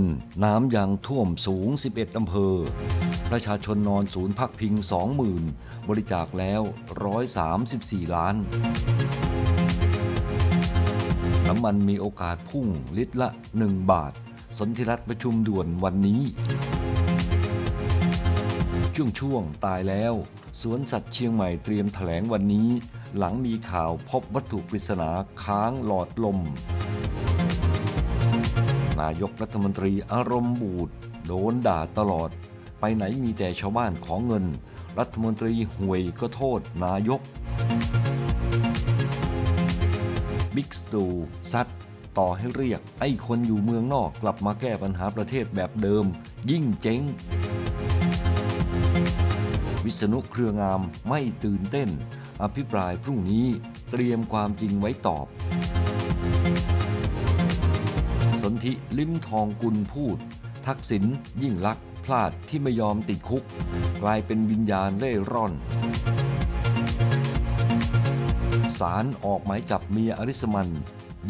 ลน้ำยังท่วมสูง 11 อำเภอ ประชาชนนอนศูนย์พักพิง20,000 บริจาคแล้ว 134 ล้าน น้ำมันมีโอกาสพุ่งลิตรละ 1 บาท สนธิรัตประชุมด่วนวันนี้ ช่วงช่วงตายแล้ว สวนสัตว์เชียงใหม่เตรียมแถลงวันนี้ หลังมีข่าวพบวัตถุปริศนาค้างหลอดลมนายกรัฐมนตรีอารมณ์บูดโดนด่าตลอด ไปไหนมีแต่ชาวบ้านของเงิน รัฐมนตรีห่วยก็โทษนายกบิ๊กสตูซัดต่อให้เรียก ไอ้คนอยู่เมืองนอกกลับมาแก้ปัญหาประเทศแบบเดิม ยิ่งเจ๊งวิษณุเครืองามไม่ตื่นเต้น อภิปรายพรุ่งนี้เตรียมความจริงไว้ตอบสนธิลิ้มทองกุลพูด ทักษิณยิ่งลักษณ์พลาดที่ไม่ยอมติดคุก กลายเป็นวิญญาณเล่ร่อนศาลออกหมายจับเมียอริสมัน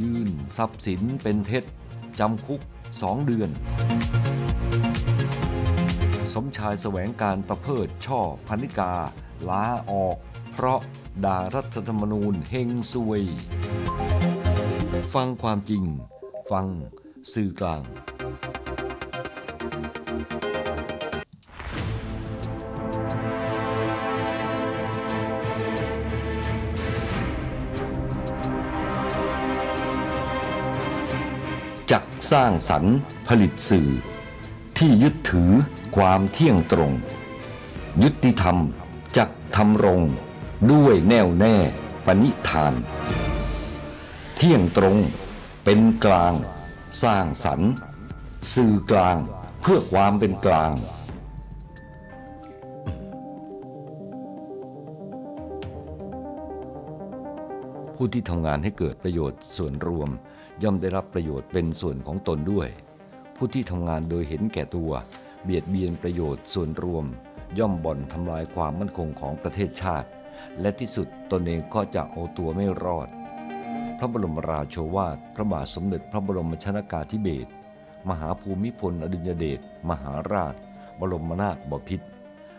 ยื่นทรัพย์สินเป็นเท็จจำคุกสองเดือน สมชายแสวงการตะเพิด ช่อพันิกาลาออก เพราะด่ารัฐธรรมนูญเฮงซวย ฟังความจริงฟังสื่อกลาง จักสร้างสรรค์ผลิตสื่อ ที่ยึดถือความเที่ยงตรง ยุติธรรม จักทำรงด้วยแน่วแน่ปณิธาน เที่ยงตรงเป็นกลาง สร้างสรรค์ สื่อกลาง เพื่อความเป็นกลาง ผู้ที่ทำงานให้เกิดประโยชน์ส่วนรวม ย่อมได้รับประโยชน์เป็นส่วนของตนด้วย ผู้ที่ทำงานโดยเห็นแก่ตัว เบียดเบียนประโยชน์ส่วนรวม ย่อมบ่อนทำลายความมั่นคงของประเทศชาติ และที่สุดตนเองก็จะเอาตัวไม่รอดพระบรมราโชวาทพระบาทสมเด็จพระบรมชนากาธิเบศรมหาภูมิพล อดุลยเดช มหาราช บรมนาถบพิตร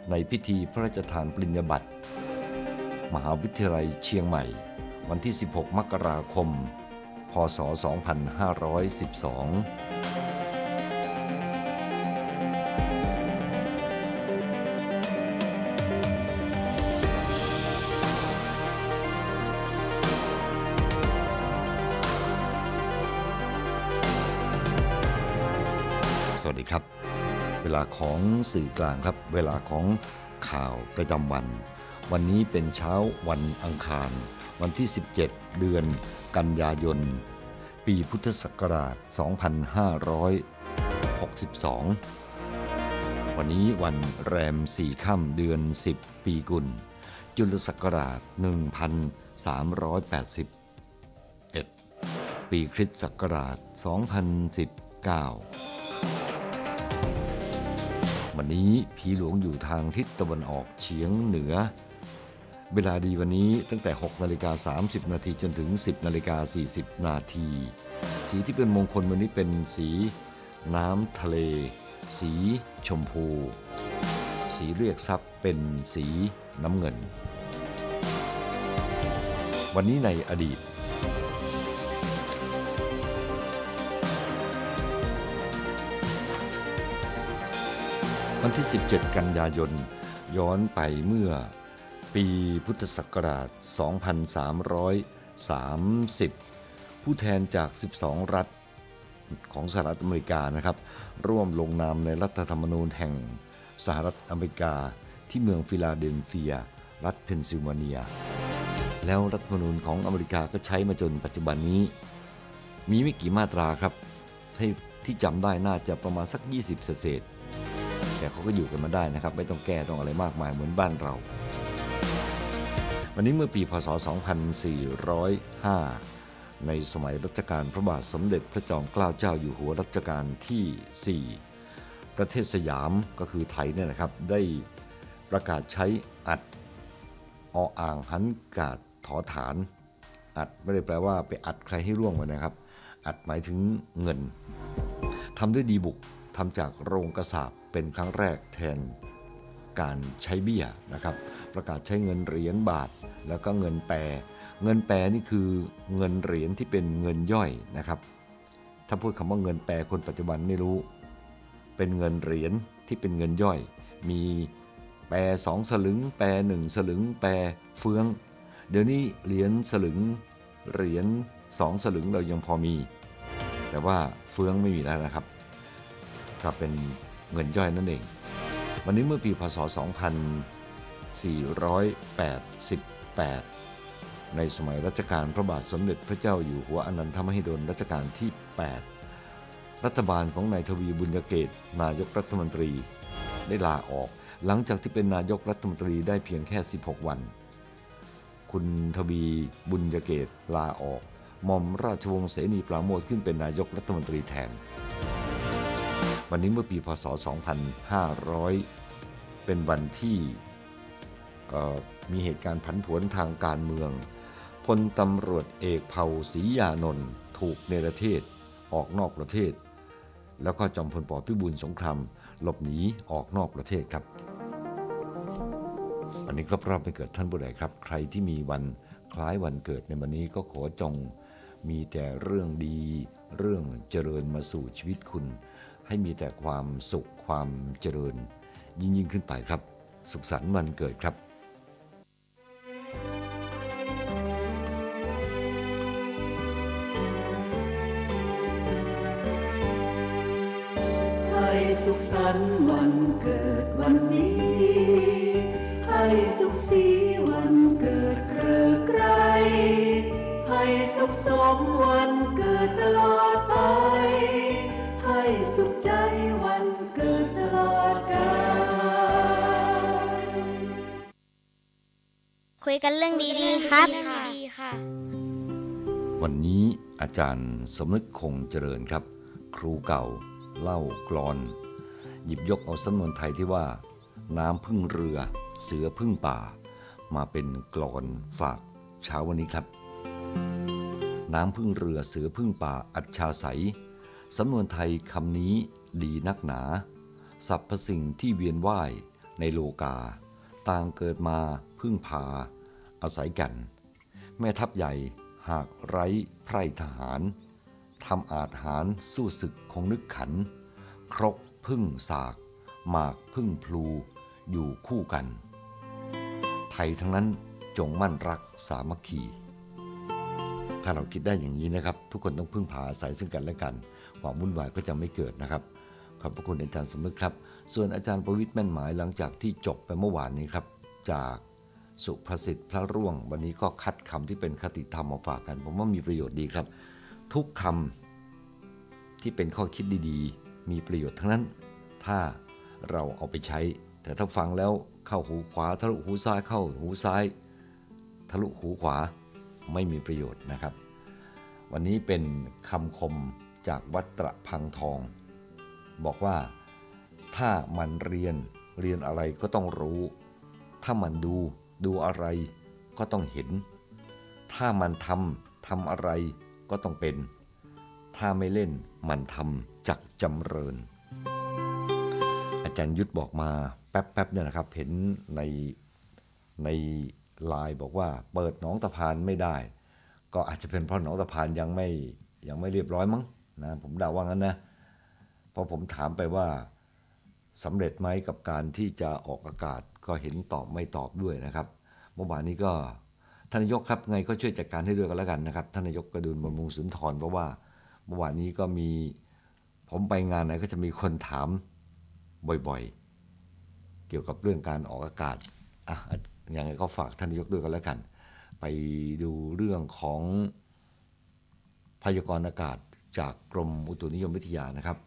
ในพิธีพระราชทานปริญญาบัตร มหาวิทยาลัยเชียงใหม่ วันที่ 16 มกราคม พศ 2512ของสื่อกลางครับเวลาของข่าวประจำวัน วันนี้เป็นเช้าวันอังคาร วันที่ 17 เดือนกันยายน ปีพุทธศักราช 2562 วันนี้วันแรมสี่ค่ำเดือน 10 ปีกุลจุลศักราช1381 ปีคริสต์ศักราช 2019ันนี้ ผีหลวงอยู่ทางทิศตะวันออกเฉียงเหนือ เวลาดีวันนี้ตั้งแต่ 6นาฬิกา30นาทีจนถึง 10นาฬิกา40นาที สีที่เป็นมงคลวันนี้เป็นสีน้ำทะเล สีชมพู สีเรียกทรัพย์เป็นสีน้ำเงิน วันนี้ในอดีตวันที่ 17 กันยายน ย้อนไปเมื่อปีพุทธศักราช 2330 ผู้แทนจาก 12 รัฐของสหรัฐอเมริกา นะครับ ร่วมลงนามในรัฐธรรมนูญแห่งสหรัฐอเมริกาที่เมืองฟิลาเดลเฟีย รัฐเพนซิลเวเนีย แล้วรัฐธรรมนูญของอเมริกาก็ใช้มาจนปัจจุบันนี้ มีไม่กี่มาตราครับ ที่จำได้น่าจะประมาณสัก 20เศษแต่เขาก็อยู่กันมาได้นะครับ ไม่ต้องแก้ต้องอะไรมากมายเหมือนบ้านเรา วันนี้เมื่อปีพศ 2405 ในสมัยรัชกาลพระบาทสมเด็จพระจอมเกล้าเจ้าอยู่หัวรัชกาลที่ 4 ประเทศสยามก็คือไทยเนี่ยนะครับ ได้ประกาศใช้อัดออ่างหันกาดถอฐาน อัดไม่ได้แปลว่า ไปอัดใครให้ร่วงมานะครับ อัดหมายถึงเงินทำด้วยดีบุกทำจากโรงกระสาบเป็นครั้งแรกแทนการใช้เบี้ยนะครับ ประกาศใช้เงินเหรียญบาทแล้วก็เงินแปรเงินแปรนี่คือเงินเหรียญที่เป็นเงินย่อยนะครับ ถ้าพูดคำว่าเงินแปรคนปัจจุบันไม่รู้ เป็นเงินเหรียญที่เป็นเงินย่อย มีแปรสองสลึง แปรหนึ่งสลึงแปรเฟือง เดี๋ยวนี้เหรียญสลึง เหรียญสองสลึงเรายังพอมี แต่ว่าเฟืองไม่มีแล้วนะครับครับเป็นเงินย่อยนั่นเอง วันนี้เมื่อปีพศ 2488 ในสมัยรัชกาลพระบาทสมเด็จพระเจ้าอยู่หัวอนันทมหิดลรัชกาลที่ 8 รัฐบาลของนายทวีบุญยเกตนายกรัฐมนตรีได้ลาออกหลังจากที่เป็นนายกรัฐมนตรีได้เพียงแค่ 16 วัน คุณทวีบุญยเกตลาออกหม่อมราชวงศ์เสนีปราโมทขึ้นเป็นนายกรัฐมนตรีแทนวันนี้เมื่อปี พศ 2500 เป็นวันที่มีเหตุการณ์ผันผวนทางการเมือง พลตำรวจเอกเผาศรียานนท์ถูกเนรเทศออกนอกประเทศ แล้วก็จอมพลปอพิบูลสงครามหลบหนีออกนอกประเทศครับวันนี้ครบรอบไปเกิดท่านผู้ใดครับ ใครที่มีวันคล้ายวันเกิดในวันนี้ก็ขอจงมีแต่เรื่องดีเรื่องเจริญมาสู่ชีวิตคุณให้มีแต่ความสุขความเจริญ ยิ่งยิ่งขึ้นไปครับสุขสันต์วันเกิดครับ ให้สุขสันต์วันเกิดวันนี้ ให้สุขสีวันเกิดเกิดอไกรให้สุขสมวันเกิดตลอดคุยกันเรื่องดีๆครับ วันนี้อาจารย์สมนึกคงเจริญครับ ครูเก่า เล่ากรอน หยิบยกเอาสำนวนไทยที่ว่า น้ำพึ่งเรือเสือพึ่งป่า มาเป็นกรอนฝากเช้าวันนี้ครับ น้ำพึ่งเรือเสือพึ่งป่าอัจฉาใสสำนวนไทยคำนี้ดีนักหนาสรรพสิ่งที่เวียนว่ายในโลกา ต่างเกิดมาพึ่งพาอาศัยกัน แม่ทัพใหญ่หากไร้ไพร่ทหารทำอาจหารสู้ศึกคงนึกขัน ครกพึ่งสากหมากพึ่งพลูอยู่คู่กัน ไทยทั้งนั้นจงมั่นรักสามัคคีถ้าเราคิดได้อย่างนี้นะครับ ทุกคนต้องพึ่งพาอาศัยซึ่งกันและกันความวุ่นวายก็จะไม่เกิดนะครับขอบพระคุณอาจารย์สมนึกครับ ส่วนอาจารย์ประวิทย์แม่นหมาย หลังจากที่จบไปเมื่อวานนี้ครับจากสุภสิทธิ์พระร่วงวันนี้ก็คัดคำที่เป็นคติธรรมมาฝากกัน ผมว่ามีประโยชน์ดีครับ ทุกคำที่เป็นข้อคิดดีๆ มีประโยชน์ทั้งนั้นถ้าเราเอาไปใช้ แต่ถ้าฟังแล้วเข้าหูขวา ทะลุหูซ้ายเข้าหูซ้าย ทะลุหูขวาไม่มีประโยชน์นะครับ วันนี้เป็นคำคมจากวัตรพังทอง บอกว่าถ้ามันเรียนเรียนอะไรก็ต้องรู้ ถ้ามันดูดูอะไรก็ต้องเห็น ถ้ามันทำทำอะไรก็ต้องเป็น ถ้าไม่เล่นมันทำจักจำเริญ อาจารย์ยุทธบอกมาแป๊บๆเนี่ยนะครับ เห็นในในไลน์บอกว่า เปิดหนองตะพานไม่ได้ ก็อาจจะเป็นเพราะหนองตะพานยังไม่ยังไม่เรียบร้อยมั้งนะผมเดาว่างั้นนะ พอผมถามไปว่าสำเร็จไหมกับการที่จะออกอากาศก็เห็นตอบไม่ตอบด้วยนะครับเมื่อวานนี้ก็ท่านนายกครับไงก็ช่วยจัดการให้ด้วยกันแล้วกันนะครับท่านนายกกระดุนบำรุงสุนทรเพราะว่าเมื่อวานนี้ก็มีผมไปงานไหนก็จะมีคนถามบ่อยๆเกี่ยวกับเรื่องการออกอากาศอ่ะยังไงก็ฝากท่านนายกด้วยกันแล้วกัน ไปดูเรื่องของพยากรณ์อากาศจากกรมอุตุนิยมวิทยานะครับ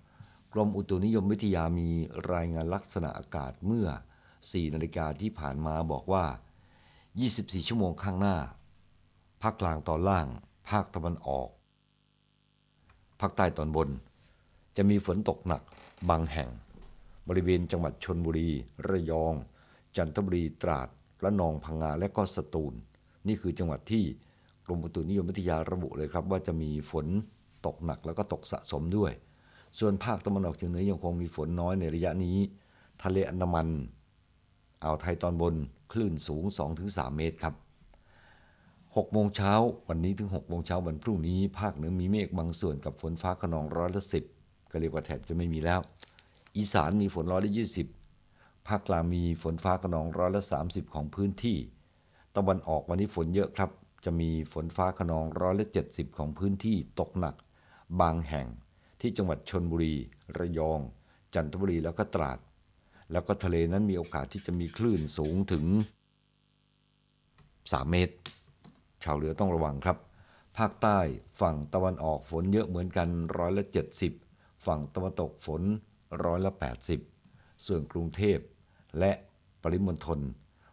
กรม อุตุนิยมวิทยามีรายงานลักษณะอากาศเมื่อ 4 นาฬิกาที่ผ่านมาบอกว่า 24 ชั่วโมงข้างหน้า ภาคกลางตอนล่าง ภาคตะวันออก ภาค ใต้ตอนบน จะมีฝนตกหนัก บางแห่ง บริเวณจังหวัดชนบุรี ระยอง จันทบุรีตราดระนองพังงา และก็สตูล นี่คือจังหวัดที่กรม อุตุนิยมวิทยาระบุเลยครับ ว่าจะมีฝนตกหนักแล้วก็ตกสะสมด้วยส่วนภาคตะวันออกเฉียงเหนือยังคงมีฝนน้อยในระยะนี้ ทะเลอันดามันอ่าวไทยตอนบน คลื่นสูง 2-3 เมตรครับ 6 โมงเช้าวันนี้ถึง6โมงเช้าวันพรุ่งนี้ภาคเหนือมีเมฆบางส่วนกับฝนฟ้าขนองร้อยละสิบก็เรียกว่าแถบจะไม่มีแล้ว อีสานมีฝนร้อยละยี่สิบภาคกลางมีฝนฟ้าขนองร้อยละสสิบของพื้นที่ ตะวันออกวันนี้ฝนเยอะครับ จะมีฝนฟ้าขนองร้อยละเจ็ดสิบของพื้นที่ตกหนัก บางแห่งที่จังหวัดชนบุรี ระยอง จันทบุรีแล้วก็ตราด แล้วก็ทะเลนั้นมีโอกาสที่จะมีคลื่นสูงถึง 3 เมตรชาวเรือต้องระวังครับ ภาคใต้ฝั่งตะวันออกฝนเยอะเหมือนกันร้อยละ70 ฝั่งตะวันตกฝนร้อยละ80ส่วนกรุงเทพ และปริมณฑล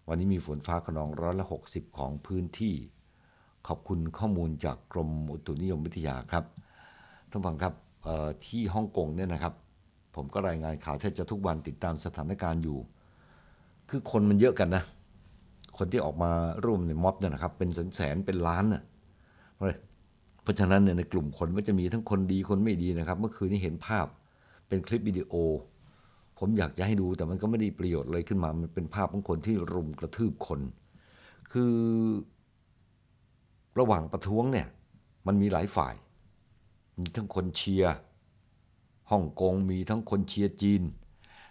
วันนี้มีฝนฟ้าขนองร้อยละ60 ของพื้นที่ ขอบคุณข้อมูลจากกรมอุตุนิยมวิทยาครับท่านฟังครับที่ฮ่องกงเนี่ยนะครับ ผมก็รายงานข่าวแทบจะทุกวันติดตามสถานการณ์อยู่ คือคนมันเยอะกันนะ คนที่ออกมาร่วมในม็อบเนี่ยนะครับเป็นแสนแสนเป็นล้านนะ่ะเพราะฉะนั้นเนี่ยในกลุ่มคนก็จะมีทั้งคนดีคนไม่ดีนะครับ เมื่อคืนนี้เห็นภาพเป็นคลิปวิดีโอ ผมอยากจะให้ดูแต่มันก็ไม่ได้ประโยชน์เลยขึ้นมา มันเป็นภาพของคนที่รุมกระทืบคน คือระหว่างประท้วงเนี่ยมันมีหลายฝ่ายมีทั้งคนเชียร์ฮ่องกงมีทั้งคนเชียร์จีน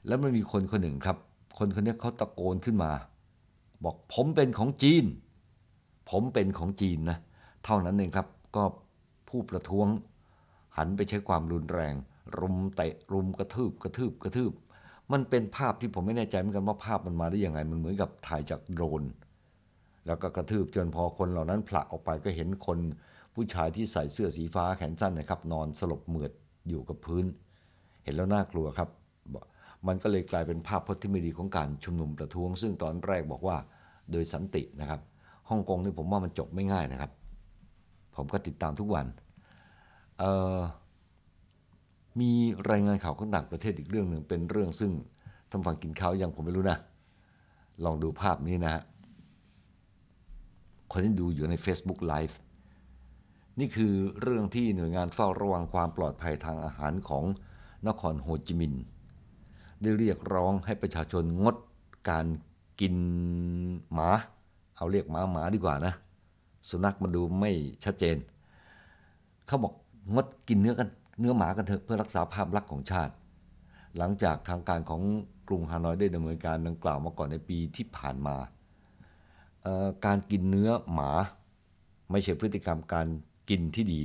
แล้วมันมีคนคนหนึ่งครับ คนคนนี้เขาตะโกนขึ้นมา บอกผมเป็นของจีน ผมเป็นของจีนนะ เท่านั้นเองครับ ก็ผู้ประท้วง หันไปใช้ความรุนแรง รุมเตะรุมกระทืบกระทืบกระทืบ มันเป็นภาพที่ผมไม่แน่ใจเหมือนกันว่าภาพมันมาได้ยังไงมันเหมือนกับถ่ายจากโดรน แล้วก็กระทืบจนพอคนเหล่านั้นผลักออกไปก็เห็นคนผู้ชายที่ใส่เสื้อสีฟ้าแขนสั้นนะครับนอนสลบเหมือดอยู่กับพื้น เห็นแล้วน่ากลัวครับ มันก็เลยกลายเป็นภาพพจน์ที่ไม่ดีของการชุมนุมประท้วง ซึ่งตอนแรกบอกว่าโดยสันตินะครับฮ่องกงนี่ผมว่ามันจบไม่ง่ายนะครับ ผมก็ติดตามทุกวันมีรายงานข่าวของต่างประเทศอีกเรื่องหนึ่งเป็นเรื่องซึ่งทำฝั่งกินข้าวยังผมไม่รู้นะ ลองดูภาพนี้นะฮะคนที่ดูอยู่ใน Facebook Live นี่คือเรื่องที่หน่วยงานเฝ้าระวังความปลอดภัยทางอาหารของนครโฮจิมินห์ได้เรียกร้องให้ประชาชนงดการกินหมาเอาเรียกหมาหมาดีกว่านะสุนัขมันดูไม่ชัดเจน เขาบอกงดกินเนื้อกันเนื้อหมากันเถอะเพื่อรักษาภาพลักษณ์ของชาติ หลังจากทางการของกรุงฮานอยได้ดำเนินการดังกล่าวมาก่อนในปีที่ผ่านมาการกินเนื้อหมาไม่ใช่พฤติกรรมการกินที่ดี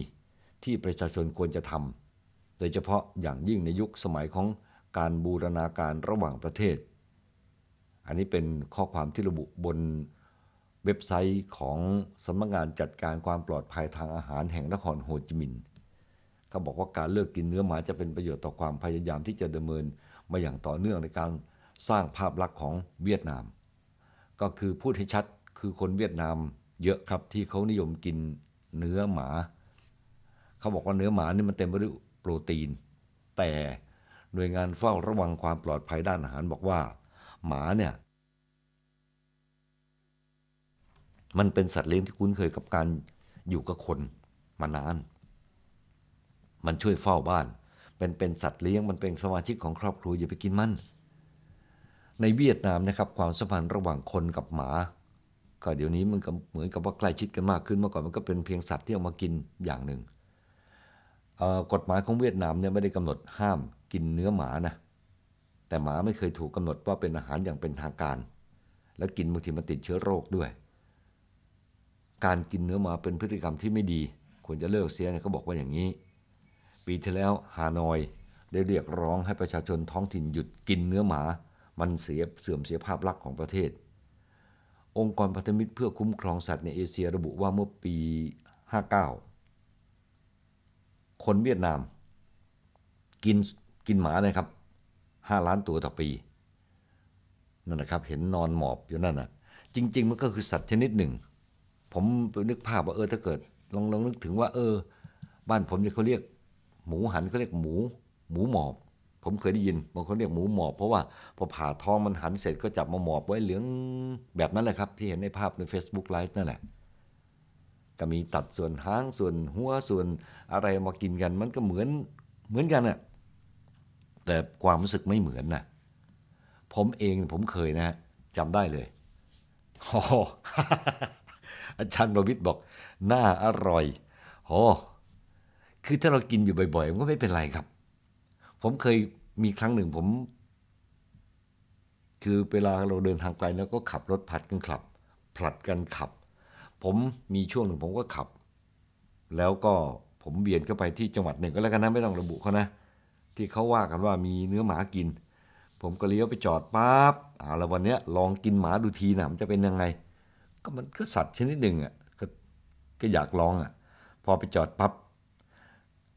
ที่ประชาชนควรจะทำโดยเฉพาะอย่างยิ่งในยุคสมัยของการบูรณาการระหว่างประเทศ อันนี้เป็นข้อความที่ระบุบนเว็บไซต์ของสำนักงงานจัดการความปลอดภัยทางอาหารแห่งนครโฮจิมินห์ก็บอกว่าการเลิกกินเนื้อหมาจะเป็นประโยชน์ต่อความพยายามที่จะดำเนินมาอย่างต่อเนื่องในการสร้างภาพลักษณ์ของเวียดนาม ก็คือพูดให้ชัดคือคนเวียดนาม เยอะครับที่เขานิยมกินเนื้อหมา เขาบอกว่าเนื้อหมา นี่มันเต็มไปด้วยโปรตีน แต่หน่วยงานเฝ้าระวังความปลอดภัยด้านอาหารบอกว่าหมาเนี่ย มันเป็นสัตว์เลี้ยงที่คุ้นเคยกับการอยู่กับคนมานาน มันช่วยเฝ้าบ้าน เป็น เป็นสัตว์เลี้ยงมันเป็นสมาชิกของครอบครัวอย่าไปกินมันในเวียดนามนะครับความสัมพันธ์ระหว่างคนกับหมาก็เดี๋ยวนี้มันก็เหมือนกับว่าใกล้ชิดกันมากขึ้นเมื่อก่อนมันก็เป็นเพียงสัตว์ที่เอามากินอย่างหนึ่งกฎหมายของเวียดนามเนี่ยไม่ได้กำหนดห้ามกินเนื้อหมานะแต่หมาไม่เคยถูกกาหนดว่าเป็นอาหารอย่างเป็นทางการ และกินบางทีมันติดเชื้อโรคด้วย การกินเนื้อหมาเป็นพฤติกรรมที่ไม่ดีควรจะเลิกเสียเนี่ยเขาบอกว่าอย่างนี้ ปีที่แล้วฮานอยได้เรียกร้องให้ประชาชนท้องถิ่นหยุดกินเนื้อหมามันเสียเสื่อมเสียภาพลักษณ์ของประเทศองค์กรพันธมิตรเพื่อคุ้มครองสัตว์ในเอเชียระบุว่าเมื่อปี 59 คนเวียดนามกินกินหมานะครับ 5 ล้านตัวต่อปี นั่นนะครับเห็นนอนหมอบอยู่นั่นนะจริง ๆ มันก็คือสัตว์ชนิดหนึ่ง ผมนึกภาพว่าเออถ้าเกิดลองลองนึกถึงว่าเออ บ้านผมเนี่ยเขาเรียกหมูหันเขาเรียกหมูหมูหมอบผมเคยได้ยินบางคนเรียกหมูหมอบ เพราะว่า พอผ่าท้องมันหันเสร็จก็จับมาหมอบไว้เหลืองแบบนั้นแหละครับ ที่เห็นในภาพใน Facebook ไลฟ์นั่นแหละก็มีตัดส่วนหางส่วนหัวส่วนอะไรมากินกัน มันก็เหมือนเหมือนกัน่ะแต่ความรู้สึกไม่เหมือนนะผมเองผมเคยนะจำได้เลยโออาจารย์ประวิทย์บอกหน้าอร่อยโอคือถ้าเรากินอยู่บ่อยๆมันก็ไม่เป็นไรครับผมเคยมีครั้งหนึ่งผม คือเวลาเราเดินทางไกลแล้วก็ขับรถผัดกันขับ ผลัดกันขับ ผมมีช่วงหนึ่งผมก็ขับ แล้วก็ผมเบียนเข้าไปที่จังหวัดหนึ่งก็แล้วกันนะไม่ต้องระบุเขานะที่เขาว่ากันว่ามีเนื้อหมากิน ผมก็เลี้ยวไปจอดปั๊บอ่าแล้ววันเนี้ยลองกินหมาดูทีนะมันจะเป็นยังไง ก็มันก็สัตว์ชนิดหนึ่งอ่ะก็ก็อยากลองอ่ะ พอไปจอดปับ๊บ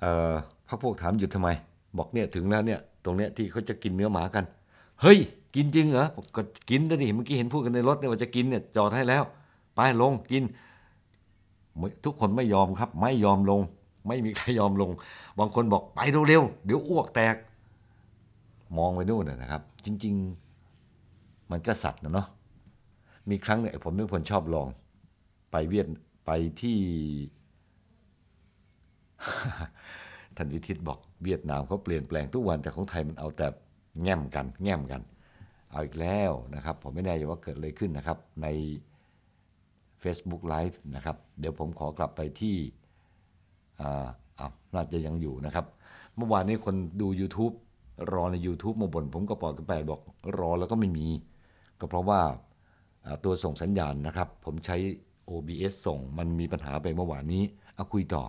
เอ่อพระพวกถามหยุดทำไมบอกเนี่ยถึงแล้วเนี่ย ตรงเนี้ยที่เขาจะกินเนื้อหมากัน เฮ้ย กินจริงเหรอก็กินแต่ดิเมื่อกี้เห็นพูดกันในรถเนี่ยว่าจะกินเนี่ยจอดให้แล้วไปลงกินทุกคนไม่ยอมครับ ไม่ยอมลง ไม่มีใครยอมลงบางคนบอกไปเร็วๆเดี๋ยวอ้วกแตก มองไปนู่นนะครับ จริง ๆ มันก็สัตว์นะเนาะมีครั้งเนี่ยผมเป็นคนชอบลอง ไปเวียดไปที่ท่านวิทิตบอกเวียดนามเขาเปลี่ยนแปลงทุกวันแต่ของไทยมันเอาแต่แง่มกันแง่มกันเอาอีกแล้วนะครับ ผมไม่แน่ใจว่าเกิดอะไรขึ้นนะครับ ใน Facebook Live นะครับ เดี๋ยวผมขอกลับไปที่อ่าอ่น่าจะยังอยู่นะครับ เมื่อวานนี้คนดู YouTube รอใน YouTube มาบนผมก็ปอกกันไปบอกรอแล้วก็ไม่มี ก็เพราะว่าตัวส่งสัญญาณนะครับ ผมใช้ OBS ส่ง มันมีปัญหาไปเมื่อวานนี้เอาคุยต่อ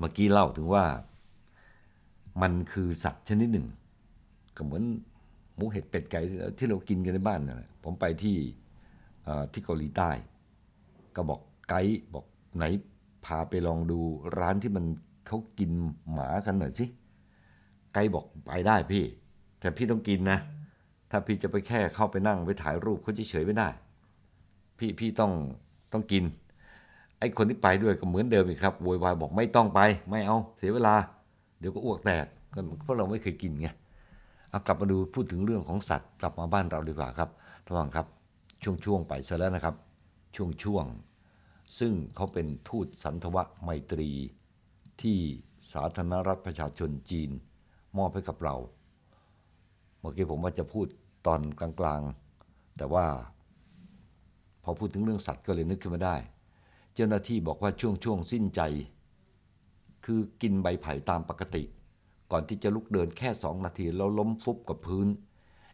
เมื่อกี้เล่าถึงว่า มันคือสัตว์ชนิดหนึ่ง ก็เหมือนหมูเห็ดเป็ดไก่ที่เรากินกันในบ้านนะผมไปที่ที่เกาหลีใต้ ก็บอกไกด์บอกไหนพาไปลองดูร้านที่มันเขากินหมากันหน่อยสิไกด์บอกไปได้พี่ แต่พี่ต้องกินนะ ถ้าพี่จะไปแค่เข้าไปนั่งไปถ่ายรูปเขาจะเฉยไม่ได้ พี่ พี่ต้องต้องกินไอ้คนที่ไปด้วยก็เหมือนเดิมอีกครับโวยวายบอกไม่ต้องไปไม่เอาเสียเวลา เดี๋ยวก็อ้วกแตกเพราะเราไม่เคยกินไงเอากลับมาดูพูดถึงเรื่องของสัตว์กลับมาบ้านเราดีกว่าครับท่านครับช่วงช่วงไปซะแล้วนะครับ ช่วงช่วงซึ่งเขาเป็นทูตสันทวะไมตรี ที่สาธารณรัฐประชาชนจีน มอบให้กับเราเมื่อกี้ผมว่าจะพูดตอนกลางๆ แต่ว่า พอพูดถึงเรื่องสัตว์ก็เลยนึกขึ้นมาได้เจ้าหน้าที่บอกว่าช่วงช่วงสิ้นใจ คือกินใบไผ่ตามปกติ ก่อนที่จะลุกเดินแค่สองนาทีแล้วล้มฟุบกับพื้น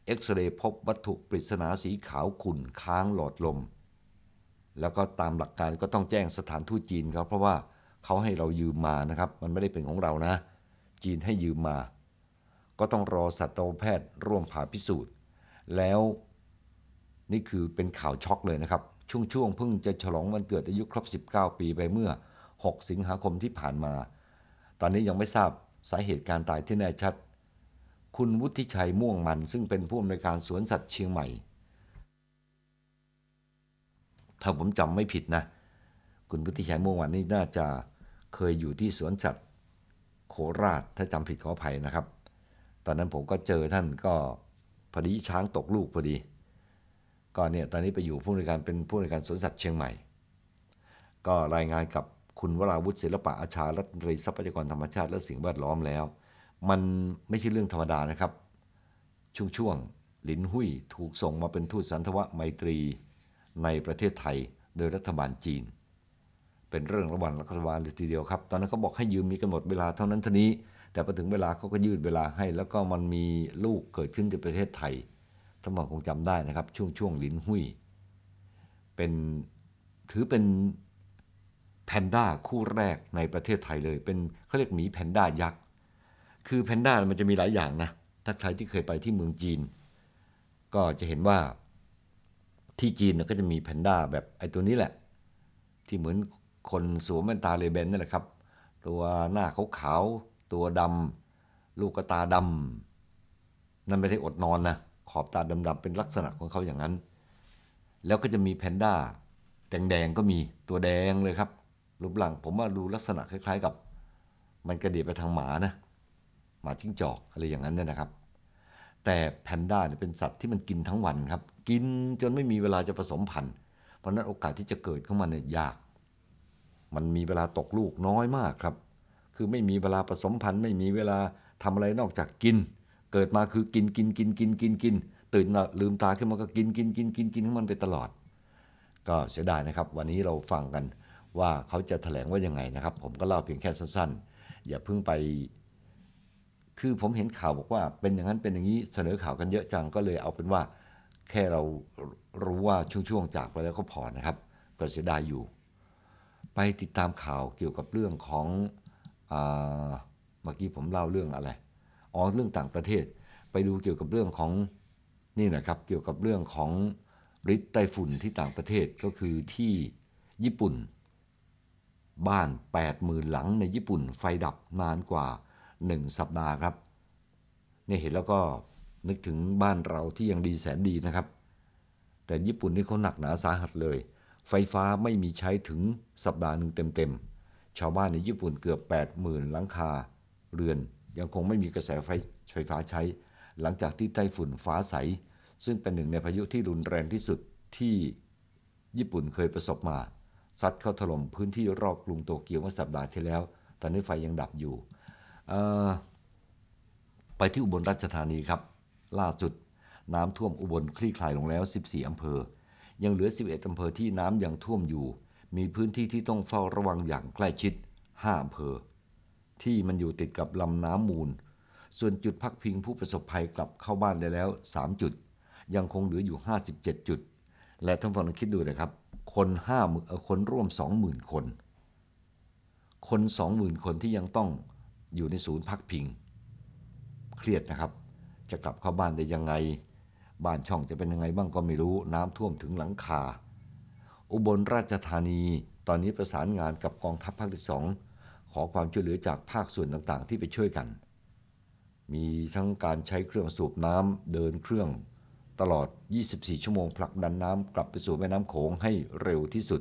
เอ็กซเรย์พบวัตถุปริศนาสีขาวขุ่นค้างหลอดลม แล้วก็ตามหลักการก็ต้องแจ้งสถานทูตจีนครับ เพราะว่าเขาให้เรายืมมานะครับ มันไม่ได้เป็นของเรานะ จีนให้ยืมมา ก็ต้องรอสัตวแพทย์ร่วมผ่าพิสูจน์ แล้วนี่คือเป็นข่าวช็อกเลยนะครับช่วงๆเพิ่งจะฉลองวันเกิดอายุครบ 19 ปีไปเมื่อ 6 สิงหาคมที่ผ่านมา ตอนนี้ยังไม่ทราบสาเหตุการตายที่แน่ชัด คุณวุฒิชัยม่วงมันซึ่งเป็นผู้อำนวยการสวนสัตว์เชียงใหม่ ถ้าผมจำไม่ผิดนะ คุณวุฒิชัยม่วงมันนี่น่าจะเคยอยู่ที่สวนสัตว์โคราช ถ้าจำผิดขออภัยนะครับ ตอนนั้นผมก็เจอท่านก็พอดีช้างตกลูกพอดีก็เนี่ยตอนนี้ไปอยู่ผู้ในการเป็นผู้ในการสวนสัตว์เชียงใหม่ ก็รายงานกับคุณวราวุฒิศิลปะอาชารัฐมนตรีทรัพยากรธรรมชาติและสิ่งแวดล้อมแล้ว มันไม่ใช่เรื่องธรรมดานะครับ ช่วงช่วงหลินหุยถูกส่งมาเป็นทูตสันทวะไมตรีในประเทศไทยโดยรัฐบาลจีน เป็นเรื่องระหว่างรัฐบาลเลยทีเดียวครับตอนนั้นเขาบอกให้ยืมมีกำหนดเวลาเท่านั้นท่านี้แต่พอถึงเวลาเขาก็ยืดเวลาให้ แล้วก็มันมีลูกเกิดขึ้นในประเทศไทยท่านหมอคงจำได้นะครับ ช่วงช่วงลินหุยเป็นถือเป็นแพนด้าคู่แรกในประเทศไทยเลย เป็นเขาเรียกหมีแพนด้ายักษ์คือแพนด้ามันจะมีหลายอย่างนะ ถ้าใครที่เคยไปที่เมืองจีน ก็จะเห็นว่าที่จีนก็จะมีแพนด้าแบบ ไอ้ตัวนี้แหละ ที่เหมือนคนสวมแว่นตาเลเบน นั่นแหละครับ ตัวหน้าขาวๆตัวดำลูกตาดำนั่นไม่ได้อดนอนนะขอบตาดำๆ เป็นลักษณะของเขาอย่างนั้น แล้วก็จะมีแพนด้าแดงๆก็มีตัวแดงเลยครับรูปร่างผมว่าดูลักษณะคล้ายๆ กับ มันกระเดียบไปทางหมานะหมาจิ้งจอกอะไรอย่างนั้นเนี่ยนะครับแต่แพนด้าเนี่ยเป็นสัตว์ที่มันกินทั้งวันครับ กินจนไม่มีเวลาจะผสมพันธุ์เพราะนั้นโอกาสที่จะเกิดของมันเนี่ยยาก มันมีเวลาตกลูกน้อยมากครับคือไม่มีเวลาผสมพันธุ์ไม่มีเวลาทำอะไรนอกจากกินเกิดมาคือกินกินกินกินกินกินตื่นลืมตาขึ้นมาก็กินกินกินกินกินั้งมันไปตลอด ก็เสียดายนะครับ วันนี้เราฟังกันว่าเขาจะแถลงว่ายังไงนะครับผมก็เล่าเพียงแค่สั้นๆอย่าเพิ่งไป คือผมเห็นข่าวบอกว่า เป็นอย่างนั้นเป็นอย่างนี้เสนอข่าวกันเยอะจังก็เลยเอาเป็นว่า แค่เรารู้ว่าช่วงๆจากไปแล้วก็พอนะครับก็เสียดายอยู่ ไปติดตามข่าวเกี่ยวกับเรื่องของเมื่อกี้ผมเล่าเรื่องอะไรอ๋อเรื่องต่างประเทศไปดูเกี่ยวกับเรื่องของนี่นะครับเกี่ยวกับเรื่องของฤทธิ์ไต้ฝุ่นที่ต่างประเทศก็คือที่ญี่ปุ่นบ้าน8 0,000หลังในญี่ปุ่นไฟดับนานกว่า1 สัปดาห์ครับนี่เห็นแล้วก็นึกถึงบ้านเราที่ยังดีแสนดีนะครับ แต่ญี่ปุ่นนี่เขาหนักหนาสาหัสเลย ไฟฟ้าไม่มีใช้ถึงสัปดาห์หนึ่งเต็มๆชาวบ้านในญี่ปุ่นเกือบ 8 0,000หลังคาเรือนยังคงไม่มีกระแสไฟไฟฟ้าใช้ หลังจากที่ไต้ฝุ่นฟ้าใสซึ่งเป็นหนึ่งในพายุที่รุนแรงที่สุดที่ญี่ปุ่นเคยประสบมา ซัดเข้าถล่มพื้นที่รอบกรุงโตเกียวเมื่อสัปดาห์ที่แล้วตอนนี้ไฟยังดับอยู่ ไปที่อุบลราชธานีครับ ล่าสุดน้ำท่วมอุบลคลี่คลายลงแล้ว 14 อำเภอยังเหลือ 11อำเภอที่น้ำยังท่วมอยู่ มีพื้นที่ที่ต้องเฝ้าระวังอย่างใกล้ชิด 5อำเภอที่มันอยู่ติดกับลำน้ำมูล ส่วนจุดพักพิงผู้ประสบภัยกลับเข้าบ้านได้แล้ว3จุดยังคงเหลืออยู่57จุดและท่านฟังลองคิดดูนะครับคนห้าคนร่วม 20,000 คน คน 20,000คนที่ยังต้องอยู่ในศูนย์พักพิง เครียดนะครับจะกลับเข้าบ้านได้ยังไง บ้านช่องจะเป็นยังไงบ้างก็ไม่รู้น้ำท่วมถึงหลังคา อุบลราชธานี ตอนนี้ประสานงานกับกองทัพภาคที่สองขอความช่วยเหลือจากภาคส่วนต่างๆ ที่ไปช่วยกัน มีทั้งการใช้เครื่องสูบน้ำเดินเครื่อง ตลอด 24 ชั่วโมง ผลักดันน้ำกลับไปสู่แม่น้ำโขงให้เร็วที่สุด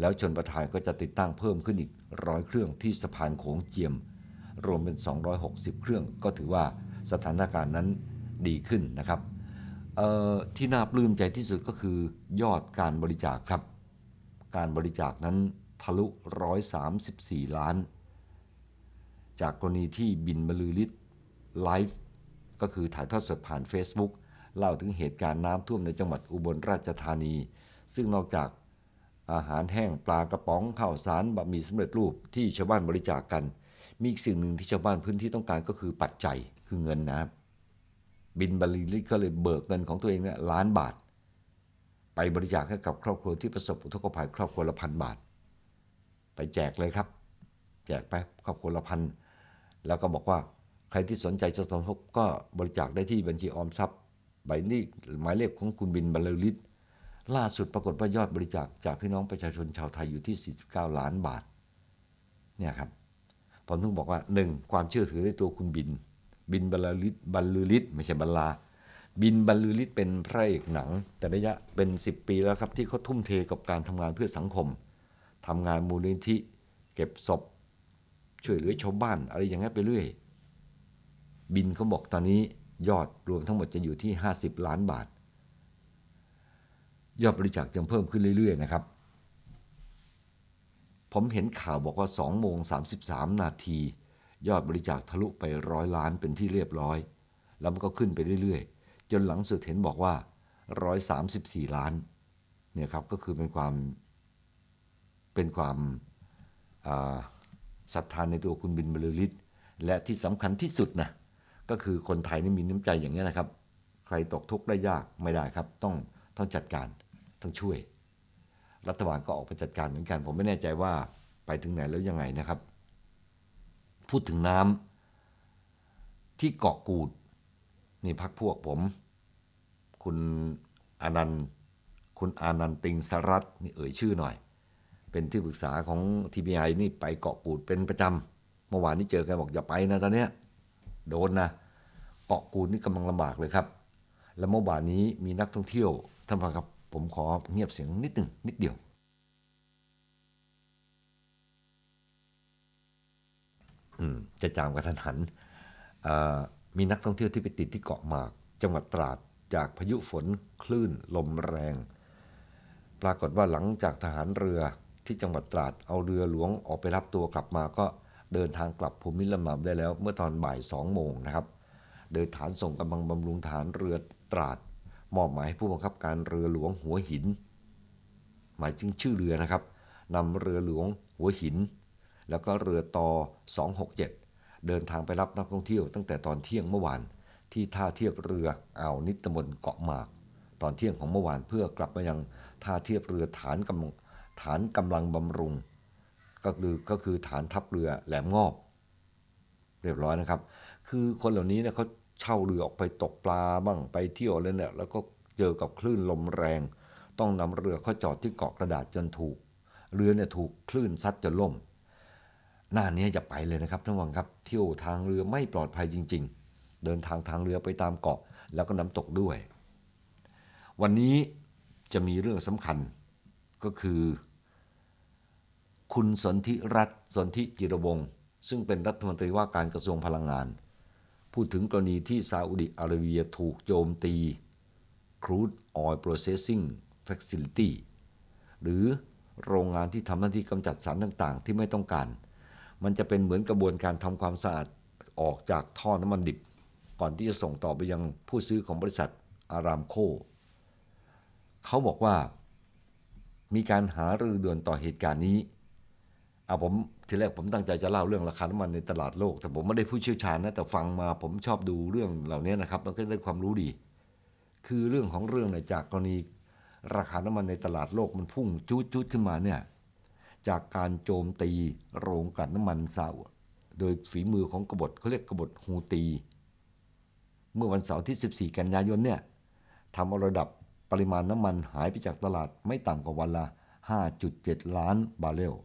แล้วชนประทานก็จะติดตั้งเพิ่มขึ้นอีกร้อยเครื่องที่สะพานโขงเจียมรวมเป็น 260 เครื่องก็ถือว่าสถานการณ์นั้นดีขึ้นนะครับ ที่น่าปลื้มใจที่สุดก็คือ ยอดการบริจาคครับ การบริจาคนั้นทะลุ134 ล้าน จากกรณีที่บินบรลือฤทธิ์ไลฟ์ก็คือถ่ายทอดสดผ่าน Facebook เล่าถึงเหตุการณ์น้ำท่วมในจังหวัดอุบลราชธานี ซึ่งนอกจากอาหารแห้งปลากระป๋องข้าวสารบะหมี่สำเร็จรูปที่ชาวบ้านบริจาคกกัน มีอีกสิ่งหนึ่งที่ชาวบ้านพื้นที่ต้องการก็คือปัจจัยคือเงินนะครับบินบาลีลิก็เลยเบิกเงิน ของตัวเองเนี่ยล้านบาท ไปบริจาคให้กับครอบครัวที่ประสบอุทกภัยครอบครัวละพันบาทแจกเลยครับ แจกไปครอบครัวละพันแล้วก็บอกว่าใครที่สนใจจะสมทบก็บริจาคได้ที่บัญชีออมทรัพย์ ใบนี้หมายเลขของคุณบินบรรลือฤทธิ์ล่าสุดปรากฏว่ายอดบริจาคจากพี่น้องประชาชนชาวไทยอยู่ที่49ล้านบาทเนี่ยครับผมต้องบอกว่า 1. ความเชื่อถือในตัวคุณบิน บินบรรลือฤทธิ์บรรลือฤทธิ์ไม่ใช่บรรลา บินบรรลือฤทธิ์เป็นพระเอกหนังแต่ระยะเป็น 10 ปีแล้วครับที่เขาทุ่มเทกับการทำงานเพื่อสังคมทำงานมูลนิธิเก็บศพช่วยเหลือชาวบ้านอะไรอย่างนี้นไปเรื่อย บินเขาบอกตอนนี้ยอดรวมทั้งหมดจะอยู่ที่ 50 ล้านบาท ยอดบริจาคยังเพิ่มขึ้นเรื่อย ๆ นะครับ ผมเห็นข่าวบอกว่า2โมง33นาทียอดบริจาคทะลุไปร้อยล้านเป็นที่เรียบร้อยแล้วมันก็ขึ้นไปเรื่อย ๆ จนหลังสุดเห็นบอกว่า 134 ล้านเนี่ยครับก็คือเป็นความเป็นความศรัทธานในตัวคุณบินบรลือฤทธิ์และที่สำคัญที่สุดนะก็คือคนไทยนี่มีน้ำใจอย่างนี้นะครับ ใครตกทุกข์ได้ยากไม่ได้ครับ ต้องต้องจัดการ ต้องช่วย รัฐบาลก็ออกไปจัดการเหมือนกัน ผมไม่แน่ใจว่าไปถึงไหนแล้วยังไงนะครับ พูดถึงน้ำ ที่เกาะกูดนี่พักพวกผมคุณอนันต์คุณอานันติงสรัตนี่เอ่ยชื่อหน่อยเป็นที่ปรึกษาของทีีไอนี่ไปเกาะกูดเป็นประจำเมื่อวานนี้เจอกันบอกอย่าไปนะตอนเนี้ยโดนนะเกาะกูดนี่กำลังลำบากเลยครับ แล้วเมื่อวานนี้มีนักท่องเที่ยวท่านฟังครับผมขอเงียบเสียงนิดหนึ่งนิดเดียวจะจามกระทันหันมีนักท่องเที่ยวที่ไปติดที่เกาะหมาก จังหวัดตราดจากพายุฝนคลื่น ลมแรง ปรากฏว่าหลังจากทหารเรือที่จังหวัดตราด เอาเรือหลวงออกไปรับตัวกลับมาก็เดินทางกลับภูมิลำเนาได้แล้ว เมื่อตอนบ่าย2โมงนะครับ โดยฐานส่งกำลังบำรุงฐานเรือตราดมอบหมายให้ผู้บังคับการเรือหลวงหัวหิน หมายถึงชื่อเรือนะครับนำเรือหลวงหัวหินแล้วก็เรือต่อ267 เดินทางไปรับนักท่องเที่ยวตั้งแต่ตอนเที่ยงเมื่อวานที่ท่าเทียบเรืออ่าวนิตมนเกาะหมาก ตอนเที่ยงของเมื่อวานเพื่อกลับมายังท่าเทียบเรือฐานกำลังฐานกำลังบำรุง ก็คือก็คือฐานทัพเรือแหลมงอบ เรียบร้อยนะครับ คือคนเหล่านี้เนี่ยเขาเช่าเรือออกไปตกปลาบ้าง ไปเที่ยวเลยเนี่ยแล้วก็เจอกับคลื่นลมแรง ต้องนำเรือเข้าจอดที่เกาะกระดาษจนถูก เรือเนี่ยถูกคลื่นซัดจนล่มหน้านี้อย่าไปเลยนะครับท่านวังครับเที่ยวทางเรือไม่ปลอดภัยจริง ๆ เดินทางทางเรือไปตามเกาะ แล้วก็น้ำตกด้วย วันนี้จะมีเรื่องสำคัญก็คือคุณสนธิรัตน์สนธิจิรวงศ์ซึ่งเป็นรัฐมนตรีว่าการกระทรวงพลังงาน พูดถึงกรณีที่ซาอุดิอาระเบียถูกโจมตี Crude Oil Processing Facility หรือโรงงานที่ทำหน้าที่กำจัดสารต่างๆ ที่ไม่ต้องการ มันจะเป็นเหมือนกระบวนการทำความสะอาด ออกจากท่อน้ำมันดิบ ก่อนที่จะส่งต่อไปยังผู้ซื้อของบริษัทอารามโค เขาบอกว่า มีการหารือด่วนต่อเหตุการณ์นี้อาผมทีแรกผมตั้งใจจะเล่าเรื่องราคาน้ำมันในตลาดโลก แต่ผมไม่ได้ผู้เชี่ยวชาญนะแต่ฟังมาผมชอบดูเรื่องเหล่านี้นะครับ มันก็ได้ความรู้ดี คือเรื่องของเรื่องเนี่ยจากกรณี ราคาน้ำมันในตลาดโลกมันพุ่งจุดจุดขึ้นมาเนี่ยจากการโจมตีโรงกลั่นน้ำมันซาอุโดยฝีมือของกบฏเขาเรียกกบฏฮูตี เมื่อวันเสาร์ที่ 14กันยายนเนี่ยทำเอาระดับปริมาณน้ำมันหายไปจากตลาดไม่ต่ำกว่าวันละ 5.7 ล้านบาร์เรล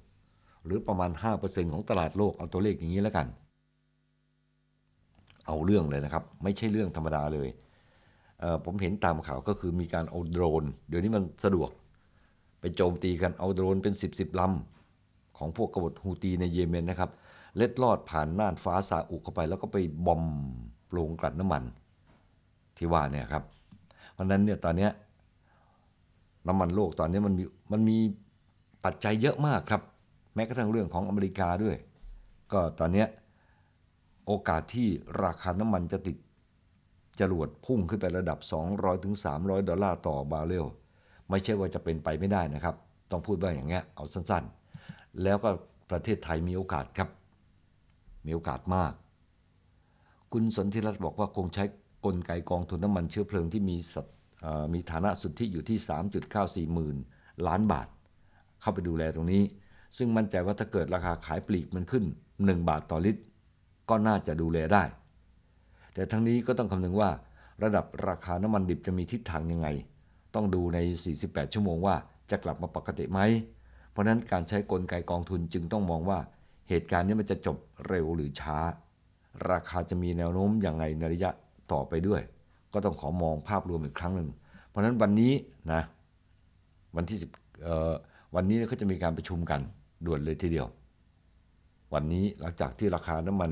หรือประมาณ 5%ของตลาดโลกเอาตัวเลขอย่างนี้แล้วกัน เอาเรื่องเลยนะครับ ไม่ใช่เรื่องธรรมดาเลยเผมเห็นตามข่าวก็คือมีการเอาโดรน เดี๋ยวนี้มันสะดวก ไปโจมตีกันเอาโดรนเป็น 10บสลำของพวกกบฏฮูตีในเยเมน นะครับ เล็ดลอดผ่านน่านฟ้าซาอุเข้าไป แล้วก็ไปบอมโรงกลั่นน้ำมัน ที่ว่าเนี่ยครับเพราะนั้นเนี่ยตอนนี้น้ำมันโลกตอนนี้มันมีมันมีปัจจัยเยอะมากครับแม้กระทั่งเรื่องของอเมริกาด้วย ก็ตอนนี้โอกาสที่ราคาน้ำมันจะติดจรวดพุ่งขึ้นไประดับ 200-300ถึงดอลลาร์ต่อบาเรลไม่ใช่ว่าจะเป็นไปไม่ได้นะครับ ต้องพูดว่าอย่างเงี้ย เอาสั้นๆ แล้วก็ประเทศไทยมีโอกาสครับ มีโอกาสมาก คุณสนธิรัตน์บอกว่าคงใช้กลไกกองทุนน้ำมันเชื้อเพลิงที่มีมีฐานะสุทธิอยู่ที่ 3.94หมื่นล้านบาท เข้าไปดูแลตรงนี้ซึ่งมั่นใจว่าถ้าเกิดราคาขายปลีกมันขึ้น 1 บาทต่อลิตร ก็น่าจะดูแลได้ แต่ทั้งนี้ก็ต้องคำนึงว่า ระดับราคาน้ำมันดิบจะมีทิศทางยังไง ต้องดูใน 48 ชั่วโมงว่าจะกลับมาปกติไหม เพราะนั้นการใช้กลไกกองทุนจึงต้องมองว่าเหตุการณ์นี้มันจะจบเร็วหรือช้า ราคาจะมีแนวโน้มอย่างไงในระยะต่อไปด้วย ก็ต้องขอมองภาพรวมอีกครั้งหนึ่ง เพราะนั้นวันนี้นะวันที่สิบวันนี้เขาจะมีการประชุมกันด่วนเลยทีเดียว วันนี้หลังจากที่ราคาน้ำมัน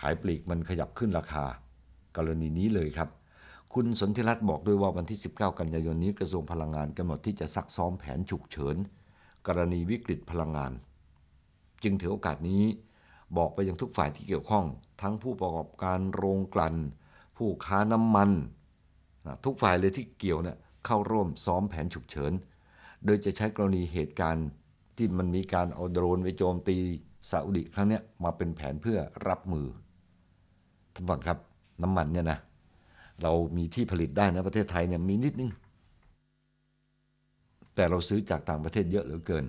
ขายปลีกมันขยับขึ้นราคา กรณีนี้เลยครับ คุณสนธิรัตน์บอกด้วยว่าวันที่ 19 กันยายนนี้กระทรวงพลังงานกำหนดที่จะซักซ้อมแผนฉุกเฉินกรณีวิกฤตพลังงาน จึงถือโอกาสนี้บอกไปยังทุกฝ่ายที่เกี่ยวข้อง ทั้งผู้ประกอบการโรงกลั่นผู้ค้าน้ำมันทุกฝ่ายเลยที่เกี่ยวเนี่ยเข้าร่วมซ้อมแผนฉุกเฉิน โดยจะใช้กรณีเหตุการณ์ที่มันมีการเอาโดรนไปโจมตีซาอุดิครั้งนี้มาเป็นแผนเพื่อรับมือท่านฟังครับน้ำมันเนี่ยนะเรามีที่ผลิตได้นะประเทศไทยเนี่ยมีนิดนึงแต่เราซื้อจากต่างประเทศเยอะเหลือเกิน